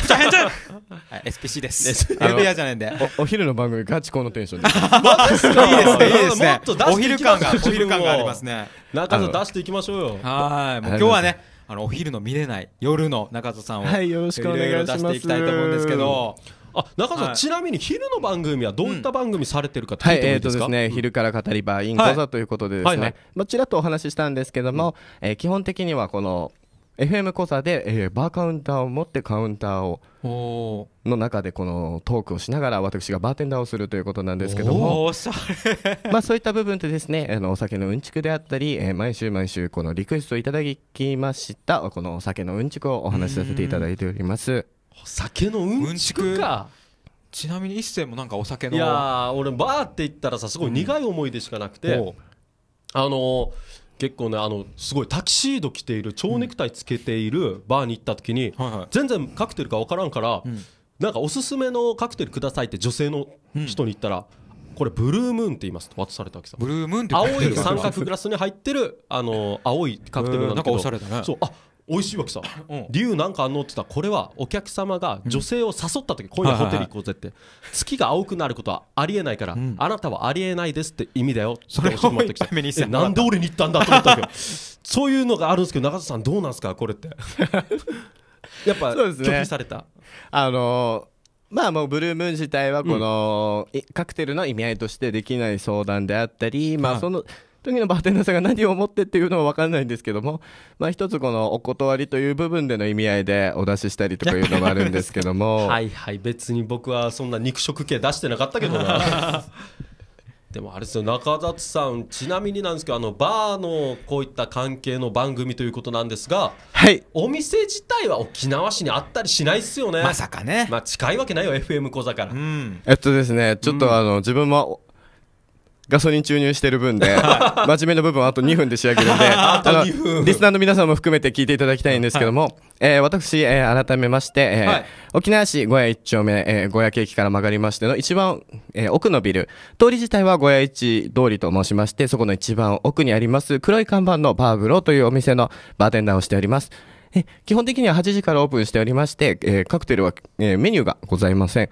Speaker 1: SPC です FBI じゃないんで
Speaker 3: お昼の番組ガチこのテンションで もっと出してお昼感がお昼感がありますね中津出し
Speaker 1: ていきましょうよはいもう今日はねあのお昼の見れない夜の中津さんをはいよろしくお願いします出していきたいと思うんですけどあ中さん、はい、ちなみに昼の番組はどういった番組されてるか、うん、はいえーとですね、昼から語り場イン講座ということでですね、はいはいはい、
Speaker 3: まあ、ちらっとお話ししたんですけども、うん、えー、基本的にはこの FM 講座で、えー、バーカウンターを持ってカウンターをの中でこのトークをしながら私がバーテンダーをするということなんですけどもまあそういった部分でですねあのお酒のうんちくであったり、えー、毎週毎週このリクエストをいただきましたこのお酒のうんちくをお話しさせていただいております。
Speaker 1: 酒のうんちくか、うん、ちなみに一星もなんかお酒のいや俺バーって言ったらさすごい苦い思い出しかなくて、うん、あのー、結構ねあのすごいタキシード着ている蝶ネクタイつけているバーに行った時に、はいはい、全然カクテルか分からんから、なんかおすすめのカクテルくださいって女性の人に言ったら、これブルームーンって言いますと渡されたわけさブルームーンって青い三角グラスに入ってるあの青いカクテルなんだけど、なんかおしゃれだねそうあ美味しいわけさ「由なんかあんの?」って言ったらこれはお客様が女性を誘った時、う今夜ホテル行こうぜって月が青くなることはありえないから、あなたはありえないですって意味だよそれをってなんで俺に言ったんだと思ったけどそういうのがあるんですけど中田さんどうなんですかこれって
Speaker 3: やっぱ、拒否されたあのまあもうブルームーン自体はこの、うカクテルの意味合いとしてできない相談であったりまあその、時のバーテンダーさんが何を思ってっていうのは分かんないんですけども、まあ、一つこのお断りという部分での意味合いでお出ししたりとかいうのもあるんですけども は
Speaker 1: いはい別に僕はそんな肉食系出してなかったけどな でもあれですよ中里さんちなみになんですけどあのバーのこういった関係の番組ということなんですが、はい、お店自体は沖縄市にあったりしないっすよねまさかねまあ近いわけないよ FM 小座から、うん、
Speaker 3: えっとですねちょっとあの、うん、自分もガソリン注入してる分で、真面目な部分はあと2分で仕上げるんで、あのリスナーの皆さんも含めて聞いていただきたいんですけども、えー、私、えー、改めまして、えー、はい、沖縄市五屋1丁目、えー、小屋ケーキから曲がりましての一番、えー、奥のビル、通り自体は五屋市通りと申しまして、そこの一番奥にあります黒い看板のバーグローというお店のバーテンダーをしております。え基本的には8時からオープンしておりまして、えー、カクテルは、えー、メニューがございません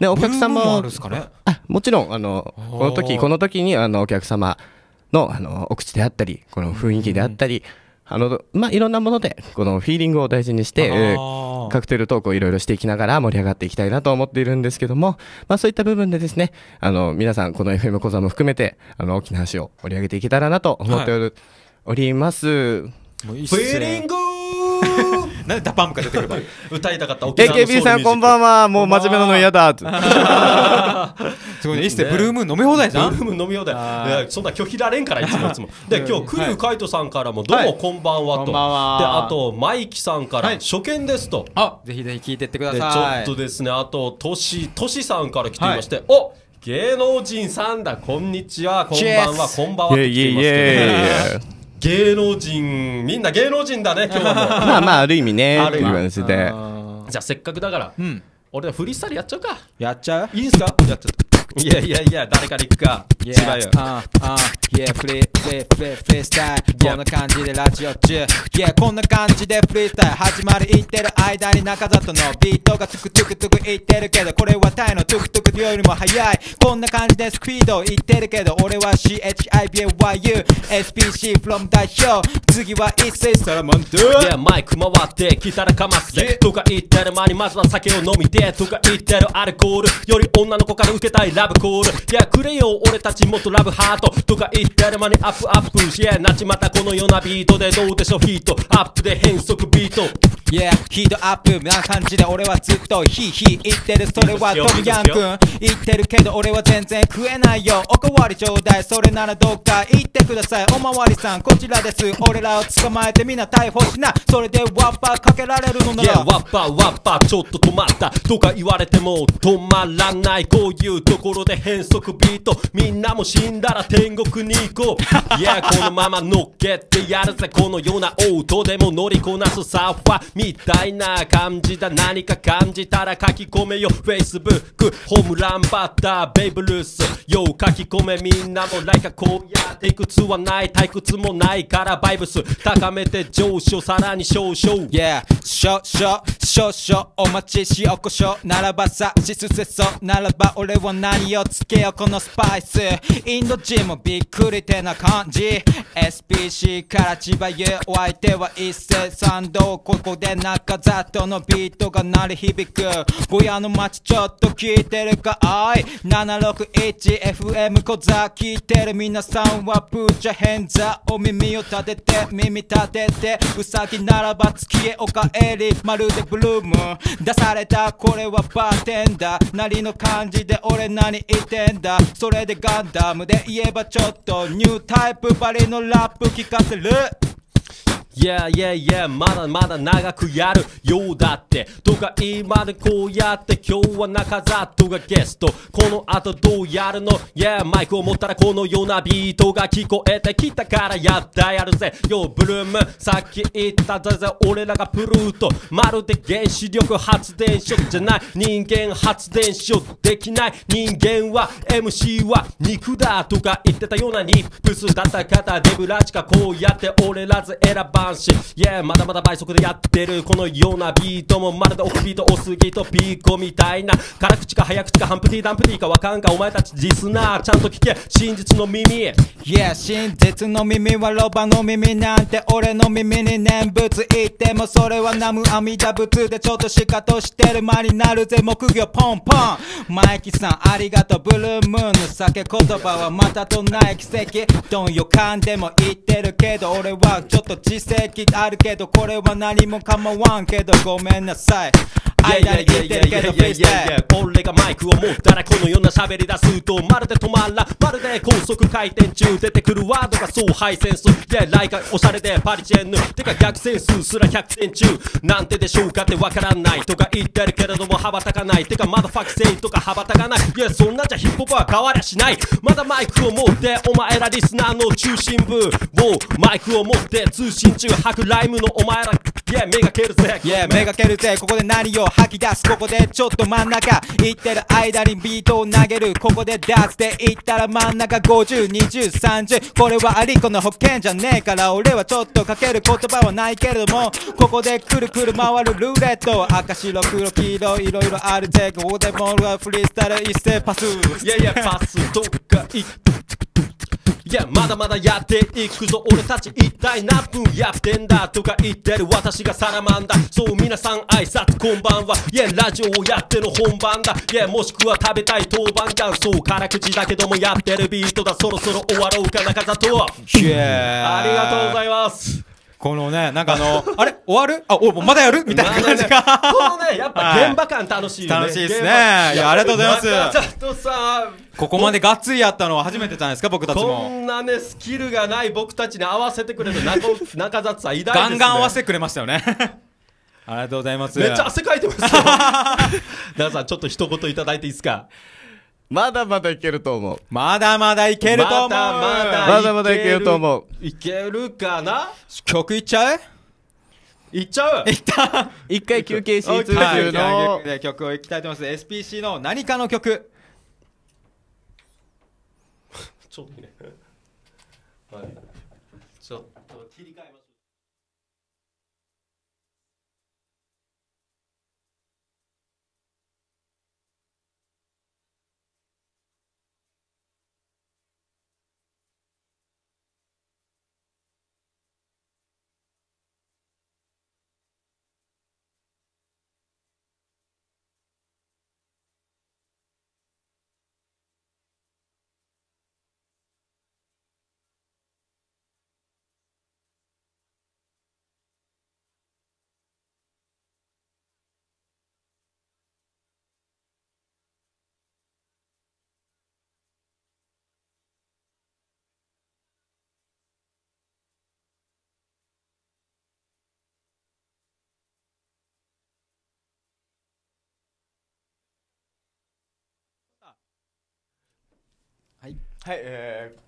Speaker 3: でお客様あもちろんあのこの時この時にあのお客様のあのお口であったりこの雰囲気であったり、あのまあ、いろんなものでこのフィーリングを大事にして、えー、カクテルトークをいろいろしていきながら盛り上がっていきたいなと思っているんですけども、まあ、そういった部分でですねあの皆さんこの FM 講座も含めてあの大きな話を盛り上げていけたらなと思っておはい、おります。フィーリング
Speaker 1: なんでダパンムが出てくれば歌いたかった AKB さんこ
Speaker 3: んばんはもう真面目なの嫌だ すごいね一世、ブルームーン飲み放題じゃ
Speaker 1: んブルームーン飲み放題そんな拒否られんからいつもいつもで今日クルーカイトさんからもどうもこんばんはと、はい、であとマイキさんから初見ですと、はい、ぜひぜひ聞いてってくださいちょっとですねあとトシトシさんから来ていまして、はい、お芸能人さんだこんにちはこんばんはこんばんはっていてますけど、ね芸能人みんな芸能人だね 今日もまあま
Speaker 3: あある意味ねっていう感じで
Speaker 1: じゃあせっかくだから、うん、俺らフリースタイルやっちゃうかやっちゃういいですかやっちゃった Yeah, yeah, yeah, 誰から行くか。違うよ。Uh, uh, yeah, フリー、フリー、フリー、フリースタイル。こんな感じでラジオ中。Yeah, こんな感じでフリースタイル。始まりいってる間に中里のビートがトゥクトゥクトゥクいってるけど、これはタイのトゥクトゥクよりも速い。こんな感じでスピードいってるけど、俺は CHIBYU、SPC from 代表。次は一斉サラマンド。Yeah, マイク回って、ギたらかますぜ。とか言ってる間にまずは酒を飲みて、とか言ってるアルコール。より女の子から受けたいラブコールいやくれよ俺たちもっとラブハートとか言ってる間にアップアップしやなちまたこのようなビートでどうでしょうヒートアップで変則ビート Yeah ヒートアップな感じで俺はずっとヒーヒー言ってるそれはトムヤン君言ってるけど俺は全然食えないよおかわりちょうだいそれならどっか行ってくださいおまわりさんこちらです俺らを捕まえてみんな逮捕しなそれでワッパーかけられるのなら Yeah ワッパーワッパーちょっと止まったとか言われても止まらないこういうところで変則ビートみんなも死んだら天国に行こう Yeah このまま乗っけてやるぜこのようなオートでも乗りこなすサーファーみたいな感じだ何か感じたら書き込めよ Facebook ホームランバッターベイブルースよ書き込めみんなもライカこうやっていくつはない退屈もないからバイブス高めて上昇さらに少々 Yeah 少々少々お待ちしおこしょならばさしすせそならば俺は何をつけよこのスパイスインド人もびっくりてな感じ SPC から千葉へお相手は一斉賛同ここでで中里のビートが鳴り響く小屋の街ちょっと聞いてるかい 761FM 小座聞いてる皆さんはブーチャ変座お耳を立てて耳立ててうさぎならば月へおかえりまるでブルーム出されたこれはバーテンダーなりの感じで俺何言ってんだそれでガンダムで言えばちょっとニュータイプばりのラップ聞かせるいやいやいや、まだまだ長くやるようだって。とか今でこうやって、今日は中里がゲスト。この後どうやるのいや、マイクを持ったらこのようなビートが聞こえてきたからやったやるぜ。よ、ブルーム。さっき言ったぜぜ、俺らがプルート。まるで原子力発電所じゃない。人間発電所できない。人間は、MC は肉だとか言ってたようなニップス。だった方、デブラチカこうやって俺らず選ば半身まだまだ倍速でやってるこのようなビートもまるでオフビート多すぎとピーコみたいな辛口か早口かハンプティーダンプティーかわかんかお前たちリスナーちゃんと聞け真実の耳 Yeah 真実の耳はロバの耳なんて俺の耳に念仏言ってもそれは南無阿弥陀仏でちょっとしかとしてる間になるぜ木魚ポンポンマイキさんありがとうブルームーンの酒言葉はまたとない奇跡どんよかんでも言ってるけど俺はちょっと性があるけどこれは何も構わんけどごめんなさい間に切いてるけどフェイスで俺がマイクを持ったらこのような喋り出すとまるで止まらまるで高速回転中出てくるワードがそうハイセンスで来回おしゃれでパリチェンヌてか逆センスすら100点中なんてでしょうかってわからないとか言ってるけれども羽ばたかないてかまだファクセイとか羽ばたかないいやそんなじゃヒップホップは変わりゃしないまだマイクを持ってお前らリスナーの中心部をマイクを持って通信中吐くライムのお前らいや目がけるぜいや目がけるぜここで何を吐き出すここでちょっと真ん中行ってる間にビートを投げるここで出脱で行ったら真ん中502030これはありこの保険じゃねえから俺はちょっとかける言葉はないけれどもここでくるくる回るルーレット赤白黒黄色いろいろあるぜここでも俺はフリースタイル一斉パスいやいやパスどっか行っいやまだまだやっていくぞ俺たち一体何分やってんだとか言ってる私がサラマンだそう皆さん挨拶こんばんはいやラジオをやっての本番だいやもしくは食べたい当番感そう辛口だけどもやってるビートだそろそろ終わろうか中里、yeah. ありがとうございますこのね、なんかあの、あれ終わるあ、お、まだやるみたいな感じが。このね、
Speaker 2: やっぱ現場
Speaker 1: 感楽しいよね。楽しいですね。いや、ありがとうございます。ちょっとさ、ここまでがっつりやったのは初めてじゃないですか、僕たちも。こんなね、スキルがない僕たちに合わせてくれる中中 雑さん、偉大ですガンガン合わせてくれましたよね。ありがとうございます。めっちゃ汗かいてますよ。皆さん、ちょっと一言いただいていいですか。まだまだいけると思う。まだまだいけると思う。まだまだまだまだいけると思う。
Speaker 3: いける
Speaker 1: かな曲いっちゃういっちゃういった一回休憩しつつの曲をいきたいと思います。SPC の何かの曲。ちょっとね。はい
Speaker 3: はいえー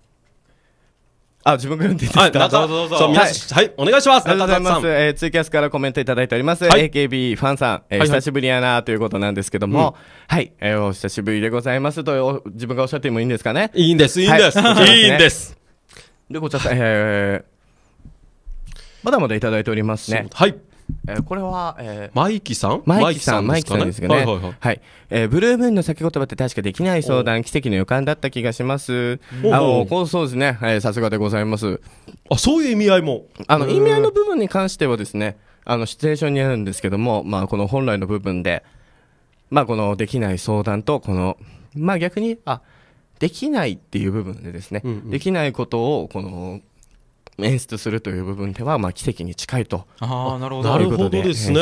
Speaker 3: あ、自分が読んでいいですかどうぞどうぞ。はい、はい、お願いします。ありがとうございます。えー、ツイキャスからコメントいただいております。はい、AKB ファンさん、えー、はいはい、久しぶりやなということなんですけども、うん、はい、えー、お久しぶりでございますと、自分がおっしゃってもいいんですかねいいんです、いいんです。はい、いいんです。で、こちら、えー、まだまだいただいておりますね。はい。えー、これは、えー、マイキさんマイキさん、マイキさんですね。はい、はいはいえー、ブルームーンの先言葉って確かできない相談、奇跡の予感だった気がします。あおこそうですね、えさすがでございます。あ、そういう意味合いも。あの、意味合いの部分に関してはですね、あの、シチュエーションにあるんですけども、まあ、この本来の部分で、まあ、このできない相談と、この、まあ逆に、あ、できないっていう部分でですね、うんうん、できないことを、この、演出するという部分では、まあ、奇跡に近いとあなるほどなるほどですね。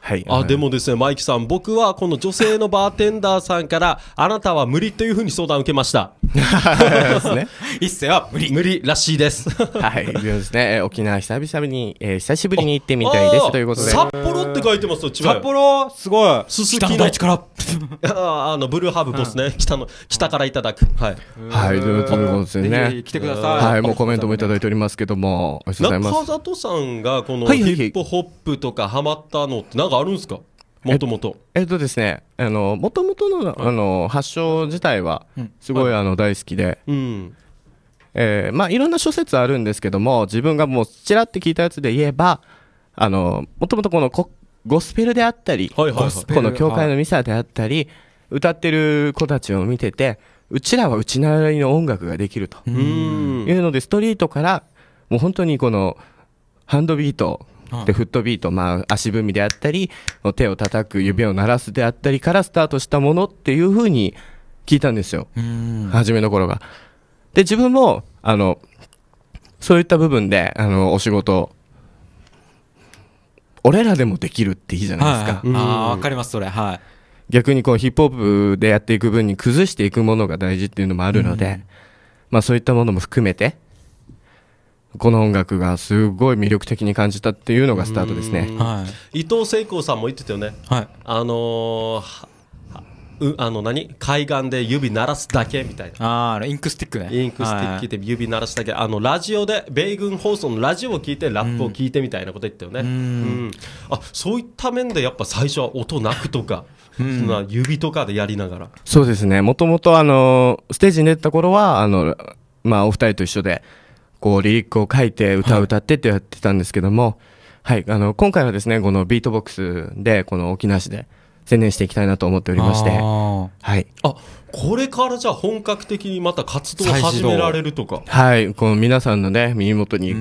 Speaker 3: はい、あでも
Speaker 1: ですね、マイキさん、僕はこの女性のバーテンダーさんから、あなたは無理というふうに相談を受
Speaker 3: けました。ですね。一世は無理。無理らしいです。はい、そうですね。沖縄久々に、えー、久しぶりに行ってみたいですということで。札幌って書いてますよ、千葉。札
Speaker 1: 幌、すごい。すすきの大地から。あのブルーハーブボスね、北の北からいただく。はい。はい、ということですね。来てください。はい、もうコメント
Speaker 3: もいただいておりますけども。ありがとうございます。中
Speaker 1: 里さんがこのヒップホップとかハマったのってなんかあるんですか？
Speaker 3: もともとえっとですねあのもともとのあの発祥自体はすごいあの大好きで、うんえー、まあいろんな諸説あるんですけども自分がもうちらって聞いたやつで言えばあのもともとこのこゴスペルであったり、はいはいはい、この教会のミサであったり、はい、歌ってる子たちを見ててうちらはうちなりの音楽ができるというのでストリートからもう本当にこのハンドビートでフットビート、まあ、足踏みであったり手を叩く指を鳴らすであったりからスタートしたものっていうふうに聞いたんですよ初めの頃が。で自分もあのそういった部分であのお仕事俺らでもできるっていいじゃないですか。はいはい、あ分か
Speaker 1: りますそれはい
Speaker 3: 逆にこうヒップホップでやっていく分に崩していくものが大事っていうのもあるので、まあ、そういったものも含めてこの音楽がすごい魅力的に感じたっていうのがスタートですね、は
Speaker 1: い、伊藤聖子さんも言ってたよね、はい、あのーうあの何海岸で指鳴らすだけみたいなあインクスティックねインクスティックて指鳴らすだけ、はい、あのラジオで米軍放送のラジオを聞いてラップを聞いてみたいなこと言ったよね、うん、うん、あそういった面でやっぱ最初は音なくとか、ん、その指とかでやりながら
Speaker 3: そうですねもともとあのステージに出た頃はあのまあお二人と一緒でこうリリックを書いて歌を歌ってってやってたんですけども、はい、はい、あの今回はですねこのビートボックスでこの沖縄市で専念していきたいなと思っておりましてはい、あ
Speaker 1: これからじゃあ本格的にまた活動を始められるとか
Speaker 3: はいこの皆さんのね耳元に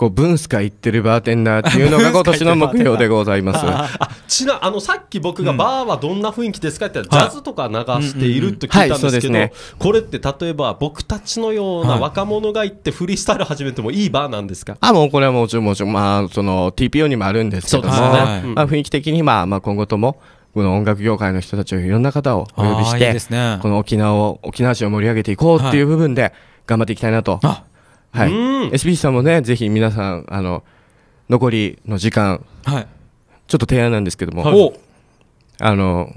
Speaker 3: こうブンスカ行ってるバーテンダーっていうのが今年の目標でございます あ
Speaker 1: ちなあのさっき僕がバーはどんな雰囲気ですかって言ったら、うん、ジャズとか流していると聞いたんですけど、ね、これって例えば僕たちのような若者が行ってフリースタイル始めてもいいバーなんですか、
Speaker 3: はい、あもうこれはもちろんもちろん、まあ、その TPO にもあるんですけども、ねはい、まあ、雰囲気的に、まあまあ、今後ともこの音楽業界の人たちをいろんな方をお呼びして、ね、この沖縄を沖縄市を盛り上げていこうっていう部分で頑張っていきたいなとはい、SBC さんもねぜひ皆さんあの残りの時間、はい、ちょっと提案なんですけども、はい、あの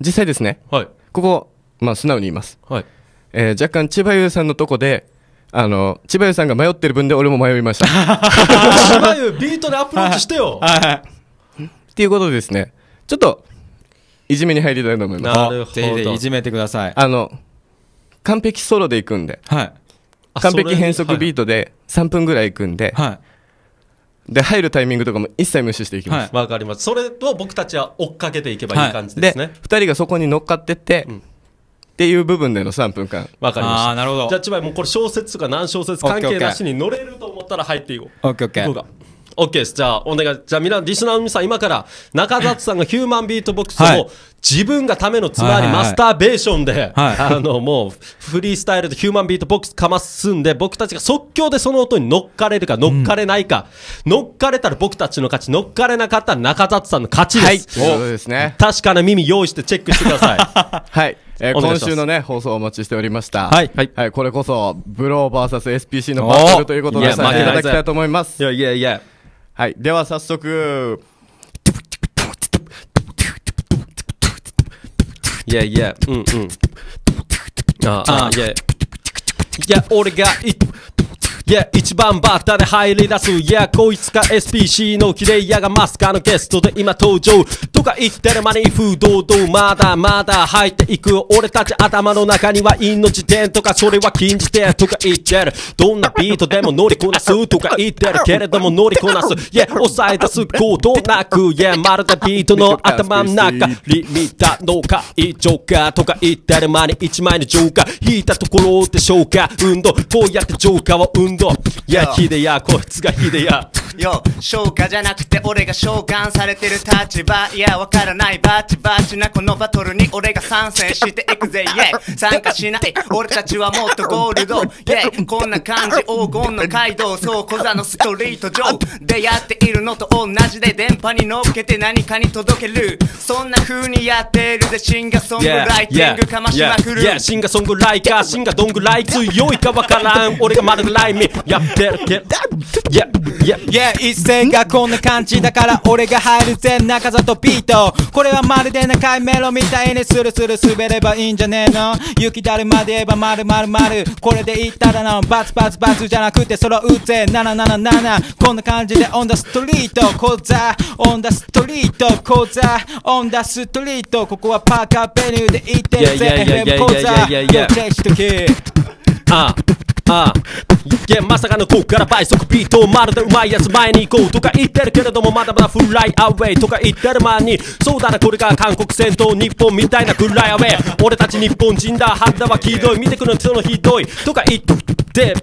Speaker 3: 実際ですね、はい、ここ、まあ、素直に言います、はいえー、若干千葉優さんのとこであの千葉優さんが迷ってる分で俺も迷いました千葉優ビートでアプローチしてよ、はいっていうことでですねちょっといじめに入りたいと思いますなるほどいじめてくださいあの完璧ソロでいくんで、はい、
Speaker 1: 完璧変則ビ
Speaker 3: ートで3分ぐらいくんで、はい、で入るタイミングとかも一切無視していきますわ、はい、かりますそ
Speaker 1: れと僕たちは追っかけていけばいい感じですね、は
Speaker 3: い、2人がそこに乗っかってって、うんっていう部分での3分間わかりましたな
Speaker 1: るほどじゃあ千葉もうこれ小説とか何小説関係なしに乗れると思ったら入っていこう OKOK ケーです。じゃあ、お願い。じゃあ、みんな、リスナーの皆さん、今から、中里さんがヒューマンビートボックスを、自分がための、つまりマスターベーションで、あの、もう、フリースタイルでヒューマンビートボックスかますんで、僕たちが即興でその音に乗っかれるか、乗っかれないか、乗っかれたら僕たちの勝ち、乗っかれなかったら中里さんの勝ちです。はい、そうですね。確かな耳用意してチェックしてください。
Speaker 3: はい。え今週のね、放送をお待ちしておりました。はい。はい。はい、これこそ、ブロー VSSPC のバトルということで、参加いただきたいと思います。いやいやいや。はい。では早速。いやいや、うんうん。
Speaker 2: ああ、い
Speaker 1: や。いや、俺が言っいや、一番バッターで入り出す。いや、こいつか SPC のキレイヤーがマスカのゲストで今登場。とか言ってる間に風堂々まだまだ入っていく。俺たち頭の中には命点とかそれは禁じてとか言ってる。どんなビートでも乗りこなすとか言ってるけれども乗りこなす。いや、抑え出すことなく。いや、まるでビートの頭の中。リミターの会長かとか言ってる間に一枚のジョーカー。引いたところでしょうか。運動。こうやってジョーカーを運動。ンド焼きでや、こいつが火でや。
Speaker 2: よ消化じゃなくて俺が召喚されてる立場いやわからないバチバチなこのバトルに俺が参戦していくぜイェイ 参加しない俺たちはもっとゴールドイェイこんな感じ黄金の街道そう小座のストリート上でやっているのと同じで電波に乗っけて何かに届けるそんな風にやってるでシンガーソングライティングかましまくるシ
Speaker 1: ンガーソングライカーシンガーどんぐらい強いかわからん俺がまだライミやってるけど y yeah, 一線がこんな感じだから俺が入るぜ中里ピートこれはまるで中井メロみたいにスルスル滑ればいいんじゃねえの雪だるまで言えばまるまるまるこれでいったらのバツバツバツじゃなくて揃うぜ777こんな感じでオンダストリート講座オンダストリート講座オンダストリートここはパーカーベニューで行ってるぜ FM 講座 Yo, c h a n g h Uh. あいやまさかのこっから倍速ビートまるでうまいやつ前に行こうとか言ってるけれどもまだまだフライアウェイとか言ってる間にそうだなこれが韓国戦闘日本みたいなフライアウェイ俺たち日本人だ肌はひどい見てくるの人のひどいとか言っくで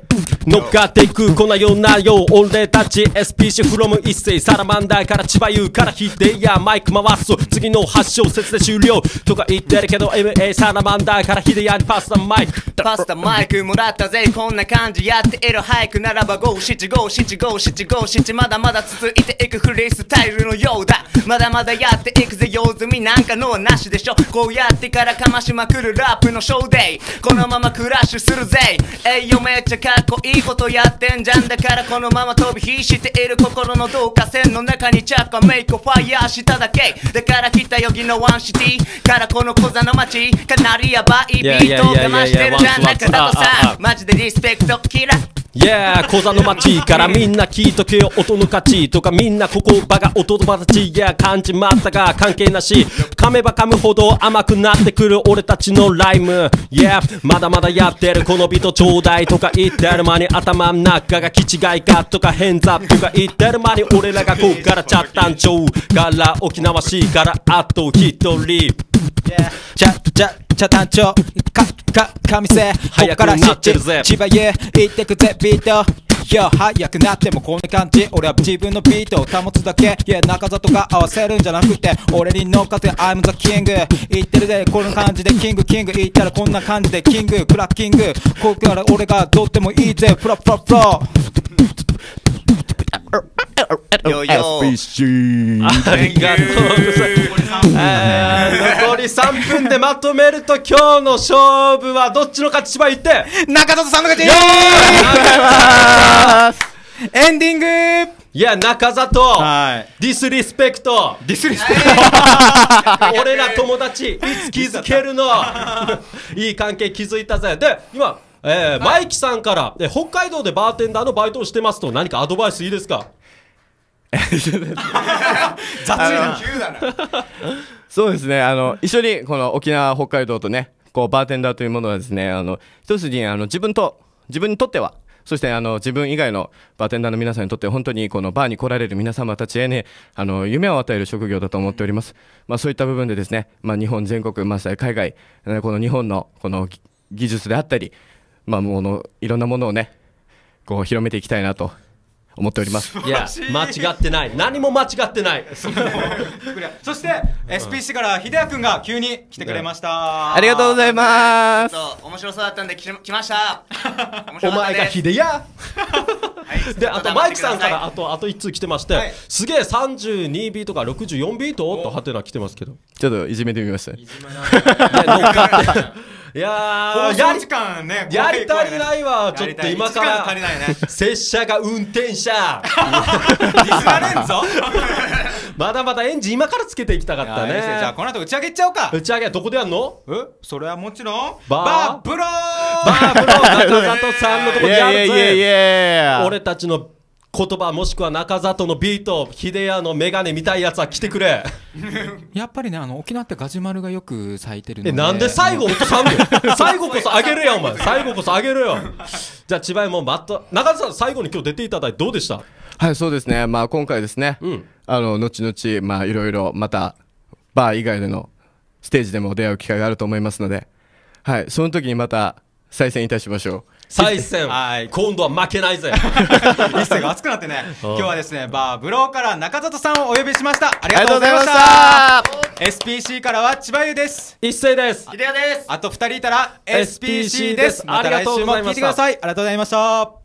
Speaker 1: 乗っかっていくこんなようなよう俺たち SPC フロム一世サラマンダーから千葉優からヒデやマイク回す
Speaker 2: ぞ次の8小節で終了とか言ってるけど MA サラマンダーからヒデやにパスタマイクパスタマイクもらったぜこんな感じやってエロ俳句ならば五七五七五七五七まだまだ続いていくフリースタイルのようだまだまだやっていくぜ用済みなんかのはなしでしょこうやってからかましまくるラップのショーデイこのままクラッシュするぜえ養メめっちゃかっこいいことやってんじゃんだからこのまま飛び火している心の導火線の中にチャッカメイクファイヤーしただけだから来たよぎのワンシティからこの小座の街かなりヤバいビートをかましてるじゃん中だとさマジでリスペクトキラ
Speaker 1: いやー、小座の街からみんな聞いとけよ、音の価値とかみんなここ場が音の形、いや、感じまったが関係なし、噛めば噛むほど甘くなってくる俺たちのライム、いや、まだまだやってる、この人ちょうだいとか言ってる間に頭ん中が気違いかとか変雑とか言ってる間に俺らがこっからチャッタンチョウから沖縄市からあと一人、チャッチャッチャタンチョウ、かかみせこっから知ってるぜ千葉へ行ってくぜビートや、早くなってもこんな感じ俺は自分のビートを保つだけいや、中里が合わせるんじゃなくて俺に乗っかって I'm the king 言ってるぜこんな感じでキングキング言ったらこんな感じでキングクラッキングここから俺がどうってもいいぜフラフラフラよよ
Speaker 2: SPC ありがとうございます
Speaker 1: 残り3分でまとめると今日の勝負はどっちの勝ち芝居って中里さんの勝ちよーいエンディングいや、中里、はい、ディスリスペクト、ディスリスペクト、俺ら友達、いつ気づけるの、いい関係気づいたぜ。で、今、えー、マイキさんから、北海道でバーテンダーのバイトをしてますと、何かアドバイスいいですか
Speaker 2: 雑いな急だな
Speaker 3: そうですねあの一緒にこの沖縄北海道とねこうバーテンダーというものはですねあの一筋にあの自分と自分にとってはそしてあの自分以外のバーテンダーの皆さんにとって本当にこのバーに来られる皆様たちへねあの夢を与える職業だと思っております。まあ、そういった部分でですね、まあ、日本全国まさ、あ海外この日本のこの技術であったり、まあ、ものいろんなものをねこう広めていきたいなと思っております
Speaker 1: いや間違ってない何も間違ってないそして、
Speaker 2: SP c から秀哉君が急に来てくれました、ありがとうございます、面白そうだったんで来ましたお前が秀哉 であとマ
Speaker 1: イクさんからあとあと1通来てまして、すげえ32ビートか64ビートとハ
Speaker 3: テナ来てますけどちょっといじめてみましたいじめな
Speaker 1: いやー、やり、時間ね、やり足りないわ、ちょっと今から。足りないね。拙者が運転者。まだまだエンジン今からつけていきたかったね。じゃあこの後打ち上げいっちゃおうか。打ち上げはどこでやんのえそれはもちろん、バーブローバ
Speaker 2: ーブローガトさんのとこでやるぜ。俺
Speaker 1: たちの言葉もしくは中里のビート秀屋の眼鏡みたいやつは来てくれ やっぱりねあの沖縄ってガジュマルがよく咲いてるのでえなんで最後 最後こそあげるやお前最後こそあげるよじゃあ千葉もまた中里さん最後に今日出ていただいてどうでし
Speaker 3: たはいそうですねまあ今回ですね、うん、あの後々まあいろいろまたバー以外でのステージでも出会う機会があると思いますのではいその時にまた再戦いたしましょう
Speaker 1: 再戦、はい、今度は負けないぜ。一戦が熱くなってね、今日はですね、バーブローから中里さんをお呼びしました。ありがとうございました。SPC からは千葉優です。一斉です。秀哉です。あと二人いたら SPC です。また来週も聞いてください。ありがとうございました。